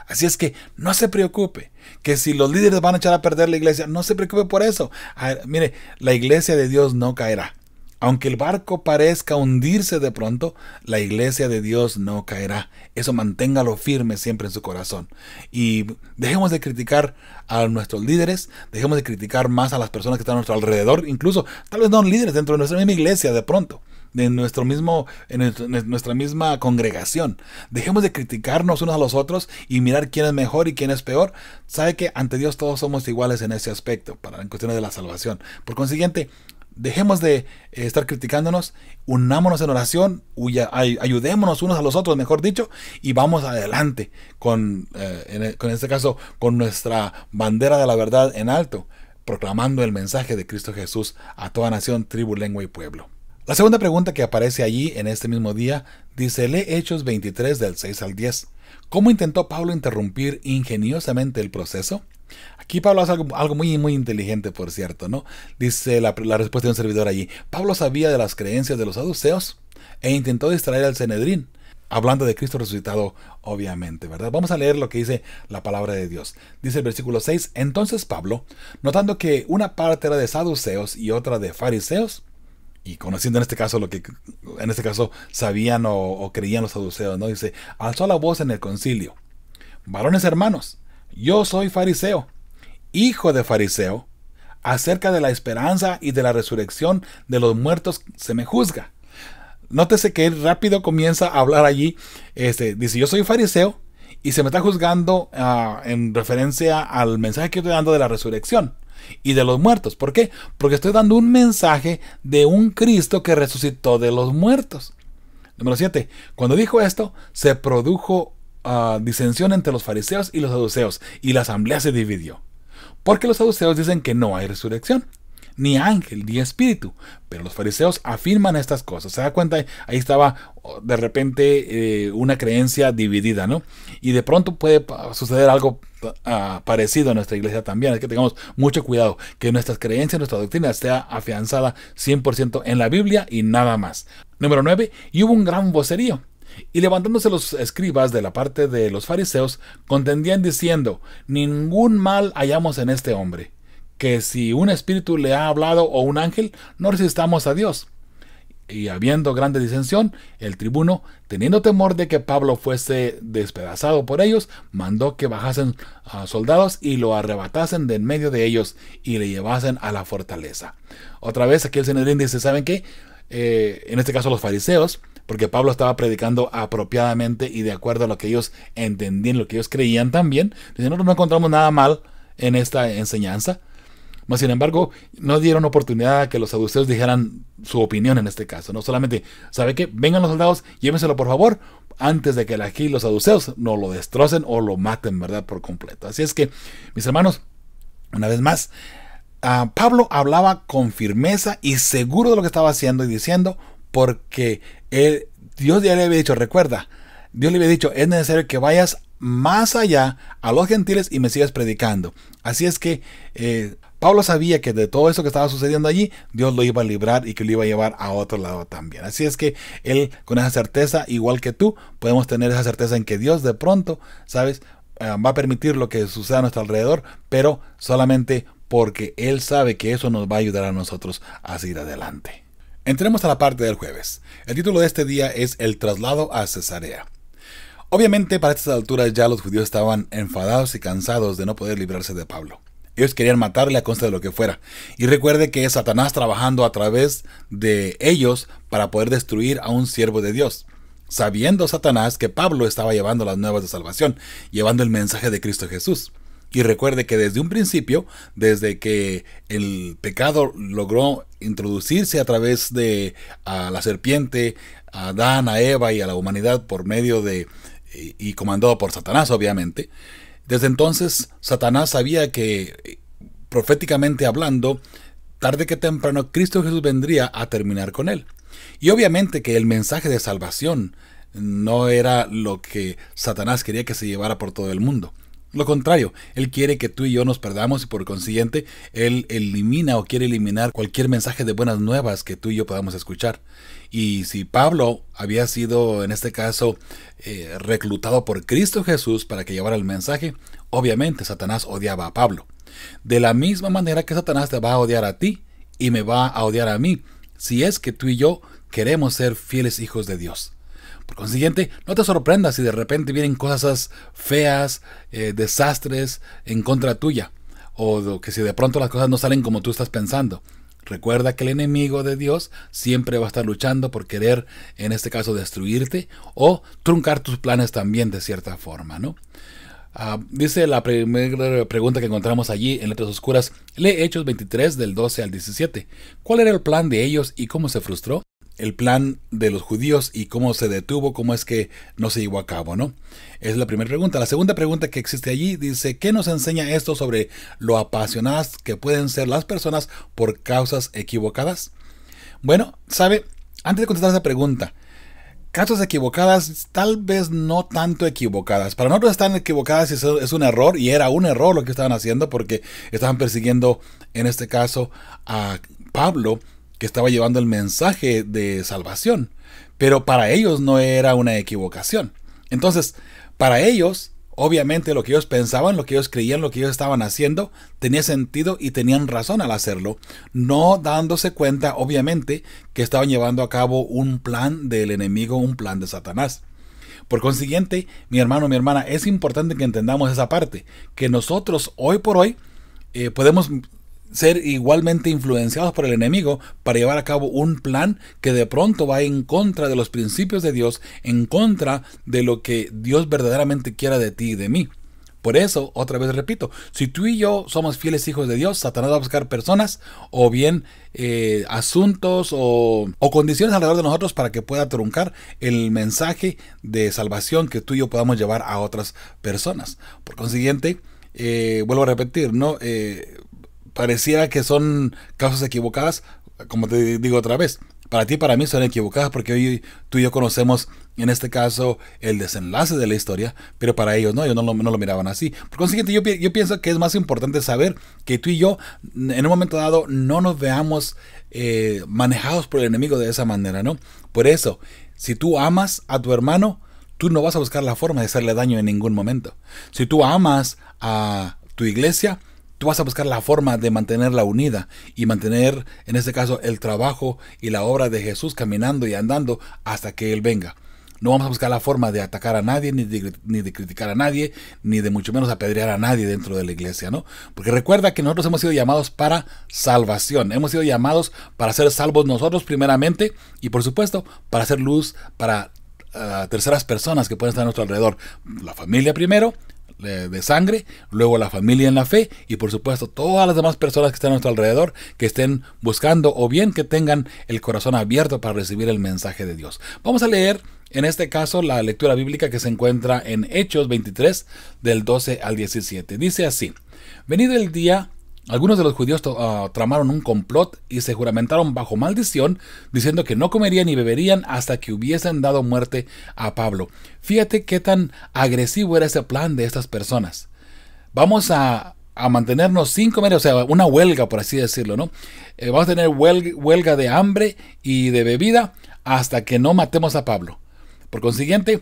Así es que no se preocupe, que si los líderes van a echar a perder la iglesia, no se preocupe por eso. Ah, mire, la iglesia de Dios no caerá. Aunque el barco parezca hundirse de pronto, la iglesia de Dios no caerá. Eso manténgalo firme siempre en su corazón. Y dejemos de criticar a nuestros líderes, dejemos de criticar más a las personas que están a nuestro alrededor, incluso tal vez no líderes dentro de nuestra misma iglesia de pronto de nuestro mismo, en nuestra misma congregación. Dejemos de criticarnos unos a los otros y mirar quién es mejor y quién es peor. Sabe que ante Dios todos somos iguales en ese aspecto, para, en cuestiones de la salvación. Por consiguiente, dejemos de eh, estar criticándonos, unámonos en oración, ayudémonos unos a los otros, mejor dicho, y vamos adelante con, eh, en, e, este caso, con nuestra bandera de la verdad en alto, proclamando el mensaje de Cristo Jesús a toda nación, tribu, lengua y pueblo. La segunda pregunta que aparece allí en este mismo día dice, lee Hechos 23 del 6 al 10. ¿Cómo intentó Pablo interrumpir ingeniosamente el proceso? Aquí Pablo hace algo, muy, muy inteligente, por cierto, ¿no? Dice la, respuesta de un servidor allí. Pablo sabía de las creencias de los saduceos e intentó distraer al Cenedrín, hablando de Cristo resucitado, obviamente, ¿verdad? Vamos a leer lo que dice la palabra de Dios. Dice el versículo 6, entonces Pablo, notando que una parte era de saduceos y otra de fariseos, y conociendo en este caso lo que en este caso sabían o, o creían los saduceos, ¿no? Dice, alzó la voz en el concilio. Varones hermanos, yo soy fariseo, hijo de fariseo, acerca de la esperanza y de la resurrección de los muertos se me juzga. Nótese que rápido comienza a hablar allí. Este, dice, yo soy fariseo y se me está juzgando ah, en referencia al mensaje que estoy dando de la resurrección y de los muertos. ¿Por qué? Porque estoy dando un mensaje de un Cristo que resucitó de los muertos. Número 7. Cuando dijo esto, se produjo ah, disensión entre los fariseos y los saduceos y la asamblea se dividió porque los saduceos dicen que no hay resurrección, ni ángel, ni espíritu. Pero los fariseos afirman estas cosas. ¿Se da cuenta? Ahí estaba oh, de repente eh, una creencia dividida, ¿no? Y de pronto puede suceder algo ah, parecido en nuestra iglesia también. Es que tengamos mucho cuidado, que nuestras creencias, nuestra doctrina sea afianzada 100% en la Biblia y nada más. Número 9. Y hubo un gran vocerío. Y levantándose los escribas de la parte de los fariseos, contendían diciendo, ningún mal hallamos en este hombre, que si un espíritu le ha hablado o un ángel, no resistamos a Dios. Y habiendo grande disensión, el tribuno, teniendo temor de que Pablo fuese despedazado por ellos, mandó que bajasen a soldados y lo arrebatasen de en medio de ellos y le llevasen a la fortaleza. Otra vez aquí el Senedrín dice, ¿saben qué? Eh, en este caso los fariseos, porque Pablo estaba predicando apropiadamente y de acuerdo a lo que ellos entendían, lo que ellos creían también. diciendo nosotros no encontramos nada mal en esta enseñanza. Mas, sin embargo, no dieron oportunidad a que los saduceos dijeran su opinión en este caso. No solamente, ¿sabe qué? Vengan los soldados, llévenselo por favor, antes de que aquí los saduceos no lo destrocen o lo maten, ¿verdad? Por completo. Así es que, mis hermanos, una vez más, ah, Pablo hablaba con firmeza y seguro de lo que estaba haciendo y diciendo porque Dios ya le había dicho, recuerda, Dios le había dicho, es necesario que vayas más allá a los gentiles y me sigas predicando. Así es que eh, Pablo sabía que de todo eso que estaba sucediendo allí, Dios lo iba a librar y que lo iba a llevar a otro lado también. Así es que él con esa certeza, igual que tú, podemos tener esa certeza en que Dios de pronto, ¿sabes? Eh, va a permitir lo que suceda a nuestro alrededor, pero solamente porque Él sabe que eso nos va a ayudar a nosotros a seguir adelante. Entremos a la parte del jueves. El título de este día es El traslado a Cesarea. Obviamente para estas alturas ya los judíos estaban enfadados y cansados de no poder librarse de Pablo. Ellos querían matarle a costa de lo que fuera. Y recuerde que es Satanás trabajando a través de ellos para poder destruir a un siervo de Dios. Sabiendo Satanás que Pablo estaba llevando las nuevas de salvación, llevando el mensaje de Cristo Jesús. Y recuerde que desde un principio, desde que el pecado logró introducirse a través de a la serpiente, a Adán, a Eva y a la humanidad por medio de, y comandado por Satanás obviamente, desde entonces Satanás sabía que, eh, proféticamente hablando, tarde que temprano Cristo Jesús vendría a terminar con él. Y obviamente que el mensaje de salvación no era lo que Satanás quería que se llevara por todo el mundo. Lo contrario, Él quiere que tú y yo nos perdamos y por consiguiente Él elimina o quiere eliminar cualquier mensaje de buenas nuevas que tú y yo podamos escuchar. Y si Pablo había sido, en este caso, eh, reclutado por Cristo Jesús para que llevara el mensaje, obviamente Satanás odiaba a Pablo. De la misma manera que Satanás te va a odiar a ti y me va a odiar a mí, si es que tú y yo queremos ser fieles hijos de Dios. Por consiguiente, no te sorprendas si de repente vienen cosas feas, eh, desastres en contra tuya, o que si de pronto las cosas no salen como tú estás pensando. Recuerda que el enemigo de Dios siempre va a estar luchando por querer, en este caso, destruirte o truncar tus planes también de cierta forma, ¿no? Ah, dice la primera pregunta que encontramos allí en Letras Oscuras, lee Hechos 23 del 12 al 17. ¿Cuál era el plan de ellos y cómo se frustró? el plan de los judíos y cómo se detuvo, cómo es que no se llevó a cabo, ¿no? Es la primera pregunta. La segunda pregunta que existe allí dice, ¿qué nos enseña esto sobre lo apasionadas que pueden ser las personas por causas equivocadas? Bueno, sabe, antes de contestar esa pregunta, causas equivocadas, tal vez no tanto equivocadas. Para nosotros están equivocadas y es un error, y era un error lo que estaban haciendo porque estaban persiguiendo, en este caso, a Pablo que estaba llevando el mensaje de salvación, pero para ellos no era una equivocación. Entonces, para ellos, obviamente lo que ellos pensaban, lo que ellos creían, lo que ellos estaban haciendo, tenía sentido y tenían razón al hacerlo, no dándose cuenta, obviamente, que estaban llevando a cabo un plan del enemigo, un plan de Satanás. Por consiguiente, mi hermano, mi hermana, es importante que entendamos esa parte, que nosotros hoy por hoy eh, podemos ser igualmente influenciados por el enemigo para llevar a cabo un plan que de pronto va en contra de los principios de Dios, en contra de lo que Dios verdaderamente quiera de ti y de mí. Por eso, otra vez repito, si tú y yo somos fieles hijos de Dios, Satanás va a buscar personas o bien eh, asuntos o, condiciones alrededor de nosotros para que pueda truncar el mensaje de salvación que tú y yo podamos llevar a otras personas. Por consiguiente, eh, vuelvo a repetir, ¿no? Eh, pareciera que son causas equivocadas, como te digo otra vez, para ti y para mí son equivocadas porque hoy tú y yo conocemos en este caso el desenlace de la historia, pero para ellos no, ellos no lo, miraban así. Por consiguiente, yo, pienso que es más importante saber que tú y yo en un momento dado no nos veamos eh, manejados por el enemigo de esa manera, ¿no? Por eso, si tú amas a tu hermano, tú no vas a buscar la forma de hacerle daño en ningún momento. Si tú amas a tu iglesia, tú vas a buscar la forma de mantenerla unida y mantener, en este caso, el trabajo y la obra de Jesús caminando y andando hasta que Él venga. No vamos a buscar la forma de atacar a nadie, ni de, criticar a nadie, ni de mucho menos apedrear a nadie dentro de la iglesia, ¿no? Porque recuerda que nosotros hemos sido llamados para salvación, hemos sido llamados para ser salvos nosotros primeramente y por supuesto para hacer luz para ah, terceras personas que pueden estar a nuestro alrededor. La familia primero eh, de sangre, luego la familia en la fe y por supuesto todas las demás personas que están a nuestro alrededor que estén buscando o bien que tengan el corazón abierto para recibir el mensaje de Dios. Vamos a leer en este caso la lectura bíblica que se encuentra en Hechos 23 del 12 al 17. Dice así, venido el día algunos de los judíos ah, tramaron un complot y se juramentaron bajo maldición, diciendo que no comerían ni beberían hasta que hubiesen dado muerte a Pablo. Fíjate qué tan agresivo era ese plan de estas personas. Vamos a, mantenernos sin comer, o sea, una huelga, por así decirlo, ¿no? Eh, vamos a tener huelga, de hambre y de bebida hasta que no matemos a Pablo. Por consiguiente,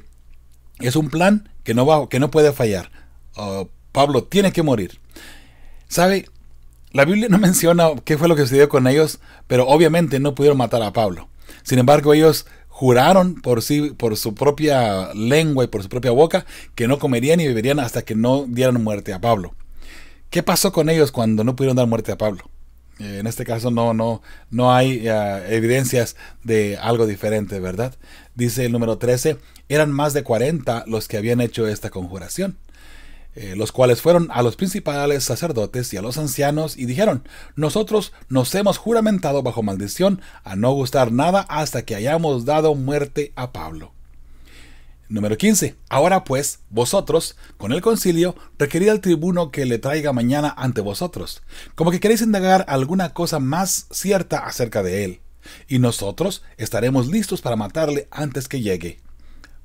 es un plan que no, va, que no puede fallar. Ah, Pablo tiene que morir. ¿Sabe? La Biblia no menciona qué fue lo que sucedió con ellos, pero obviamente no pudieron matar a Pablo. Sin embargo, ellos juraron por sí, por su propia lengua y por su propia boca, que no comerían y beberían hasta que no dieran muerte a Pablo. ¿Qué pasó con ellos cuando no pudieron dar muerte a Pablo? Eh, en este caso no, no, no hay eh, evidencias de algo diferente, ¿verdad? Dice el número 13, eran más de 40 los que habían hecho esta conjuración. Eh, los cuales fueron a los principales sacerdotes y a los ancianos y dijeron, nosotros nos hemos juramentado bajo maldición a no gustar nada hasta que hayamos dado muerte a Pablo. Número 15. Ahora pues, vosotros, con el concilio, requerid al tribuno que le traiga mañana ante vosotros, como que queréis indagar alguna cosa más cierta acerca de él, y nosotros estaremos listos para matarle antes que llegue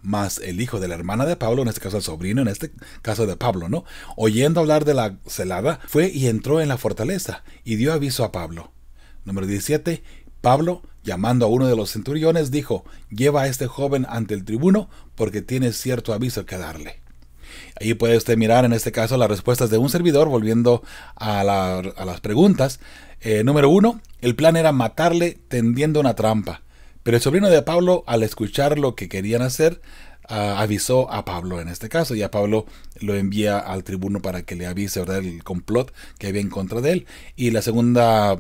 más el hijo de la hermana de Pablo, en este caso el sobrino, en este caso de Pablo, ¿no? Oyendo hablar de la celada, fue y entró en la fortaleza y dio aviso a Pablo. Número 17. Pablo, llamando a uno de los centuriones, dijo, lleva a este joven ante el tribuno porque tiene cierto aviso que darle. Ahí puede usted mirar en este caso las respuestas de un servidor, volviendo a, las preguntas. Eh, número uno, el plan era matarle tendiendo una trampa. Pero el sobrino de Pablo, al escuchar lo que querían hacer, ah, avisó a Pablo en este caso, y a Pablo lo envía al tribuno para que le avise ¿verdad? el complot que había en contra de él. Y la segunda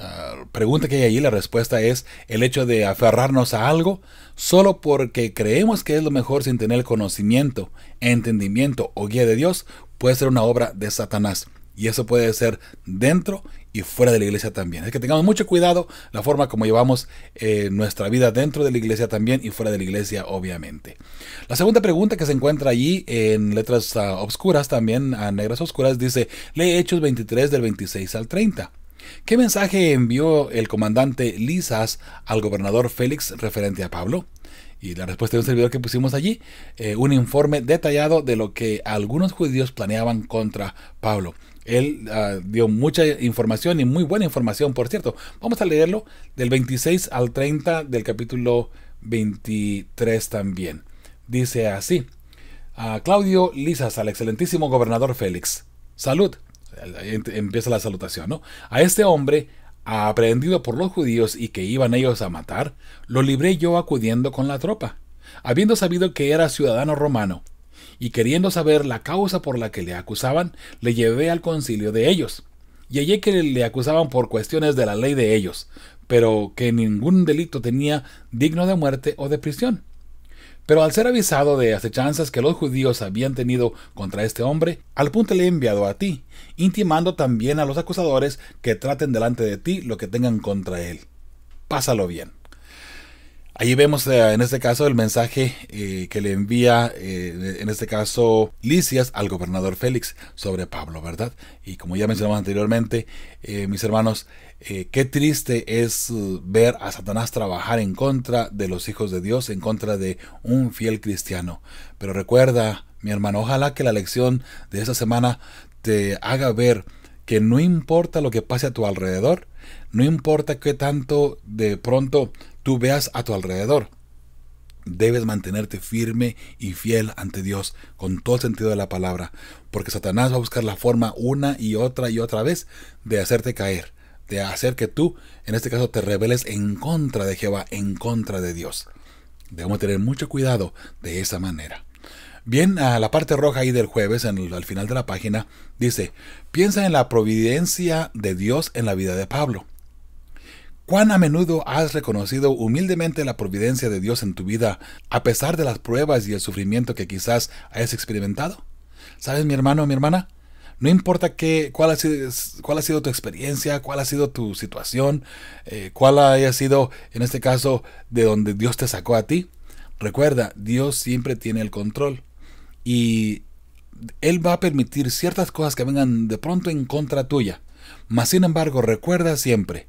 ah, pregunta que hay allí, la respuesta es el hecho de aferrarnos a algo solo porque creemos que es lo mejor sin tener conocimiento, entendimiento o guía de Dios, puede ser una obra de Satanás. Y eso puede ser dentro y fuera de la iglesia también. Es que tengamos mucho cuidado la forma como llevamos eh, nuestra vida dentro de la iglesia también y fuera de la iglesia, obviamente. La segunda pregunta que se encuentra allí en letras ah, obscuras, también a ah, negras oscuras, dice, lee Hechos 23 del 26 al 30. ¿Qué mensaje envió el comandante Lisas al gobernador Félix referente a Pablo? Y la respuesta de un servidor que pusimos allí, eh, un informe detallado de lo que algunos judíos planeaban contra Pablo. Él ah, dio mucha información y muy buena información, por cierto. Vamos a leerlo del 26 al 30 del capítulo 23 también. Dice así, a Claudio Lisas, al excelentísimo gobernador Félix. Salud. Empieza la salutación, ¿no? A este hombre, aprehendido por los judíos y que iban ellos a matar, lo libré yo acudiendo con la tropa. Habiendo sabido que era ciudadano romano, y queriendo saber la causa por la que le acusaban, le llevé al concilio de ellos. Y hallé que le acusaban por cuestiones de la ley de ellos, pero que ningún delito tenía digno de muerte o de prisión. Pero al ser avisado de acechanzas que los judíos habían tenido contra este hombre, al punto le he enviado a ti, intimando también a los acusadores que traten delante de ti lo que tengan contra él. Pásalo bien. Ahí vemos eh, en este caso el mensaje eh, que le envía, eh, en este caso, Licias al gobernador Félix sobre Pablo, ¿verdad? Y como ya mencionamos anteriormente, mis hermanos, qué triste es uh, ver a Satanás trabajar en contra de los hijos de Dios, en contra de un fiel cristiano. Pero recuerda, mi hermano, ojalá que la lección de esta semana te haga ver que no importa lo que pase a tu alrededor, no importa qué tanto de pronto tú veas a tu alrededor. Debes mantenerte firme y fiel ante Dios con todo el sentido de la palabra, porque Satanás va a buscar la forma una y otra y otra vez de hacerte caer, de hacer que tú, en este caso, te rebeles en contra de Jehová, en contra de Dios. Debemos tener mucho cuidado de esa manera. Bien, a la parte roja ahí del jueves, en al final de la página, dice, piensa en la providencia de Dios en la vida de Pablo. ¿Cuán a menudo has reconocido humildemente la providencia de Dios en tu vida a pesar de las pruebas y el sufrimiento que quizás hayas experimentado? ¿Sabes, mi hermano o mi hermana? No importa cuál, ha sido, cuál ha sido tu experiencia, cuál ha sido tu situación, eh, cuál haya sido, en este caso, de donde Dios te sacó a ti. Recuerda, Dios siempre tiene el control. Y Él va a permitir ciertas cosas que vengan de pronto en contra tuya. Mas, sin embargo, recuerda siempre,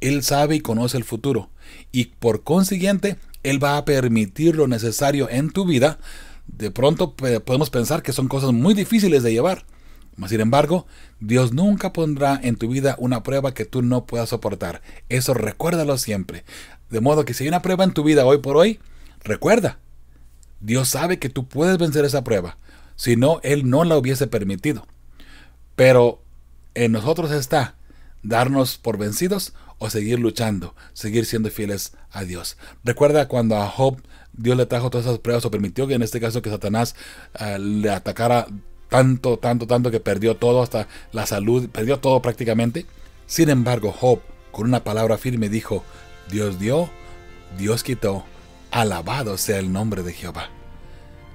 él sabe y conoce el futuro y por consiguiente Él va a permitir lo necesario en tu vida. De pronto podemos pensar que son cosas muy difíciles de llevar. Sin embargo, Dios nunca pondrá en tu vida una prueba que tú no puedas soportar. Eso recuérdalo siempre. De modo que si hay una prueba en tu vida hoy por hoy, recuerda, Dios sabe que tú puedes vencer esa prueba. Si no, Él no la hubiese permitido. Pero en nosotros está darnos por vencidos o seguir luchando, seguir siendo fieles a Dios. Recuerda cuando a Job Dios le trajo todas esas pruebas o permitió que en este caso que Satanás eh, le atacara tanto, tanto, tanto que perdió todo, hasta la salud, perdió todo prácticamente. Sin embargo, Job con una palabra firme dijo, Dios dio, Dios quitó, alabado sea el nombre de Jehová.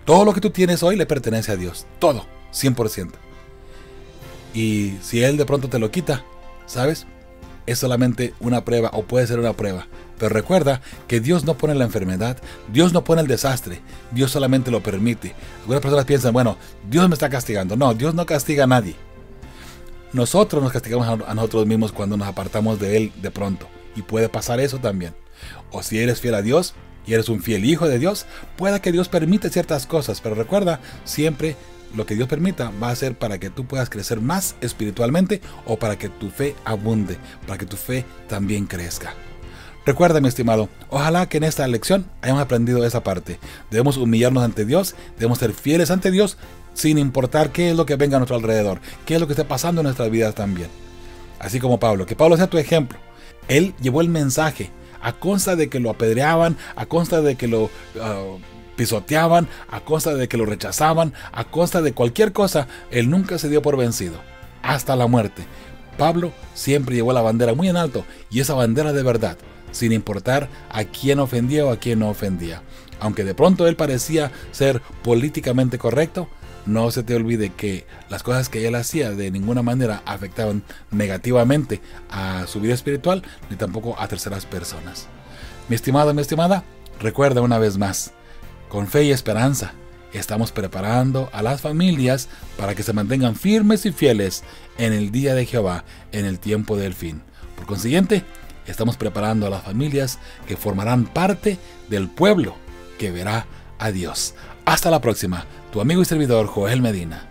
Todo lo que tú tienes hoy le pertenece a Dios, todo, 100%. Y si Él de pronto te lo quita, ¿sabes? es solamente una prueba o puede ser una prueba. Pero recuerda que Dios no pone la enfermedad, Dios no pone el desastre, Dios solamente lo permite. Algunas personas piensan, bueno, Dios me está castigando. No, Dios no castiga a nadie. Nosotros nos castigamos a nosotros mismos cuando nos apartamos de Él de pronto. Y puede pasar eso también. O si eres fiel a Dios y eres un fiel hijo de Dios, pueda que Dios permite ciertas cosas, pero recuerda siempre lo que Dios permita va a ser para que tú puedas crecer más espiritualmente o para que tu fe abunde, para que tu fe también crezca. Recuerda, mi estimado, ojalá que en esta lección hayamos aprendido esa parte. Debemos humillarnos ante Dios, debemos ser fieles ante Dios, sin importar qué es lo que venga a nuestro alrededor, qué es lo que está pasando en nuestras vidas también. Así como Pablo, que Pablo sea tu ejemplo. Él llevó el mensaje a consta de que lo apedreaban, a consta de que lo ah, pisoteaban, a costa de que lo rechazaban, a costa de cualquier cosa, él nunca se dio por vencido, hasta la muerte. Pablo siempre llevó la bandera muy en alto y esa bandera de verdad, sin importar a quién ofendía o a quién no ofendía. Aunque de pronto él parecía ser políticamente correcto, no se te olvide que las cosas que él hacía de ninguna manera afectaban negativamente a su vida espiritual ni tampoco a terceras personas. Mi estimado, mi estimada, recuerda una vez más, con fe y esperanza, estamos preparando a las familias para que se mantengan firmes y fieles en el día de Jehová, en el tiempo del fin. Por consiguiente, estamos preparando a las familias que formarán parte del pueblo que verá a Dios. Hasta la próxima, tu amigo y servidor Joel Medina.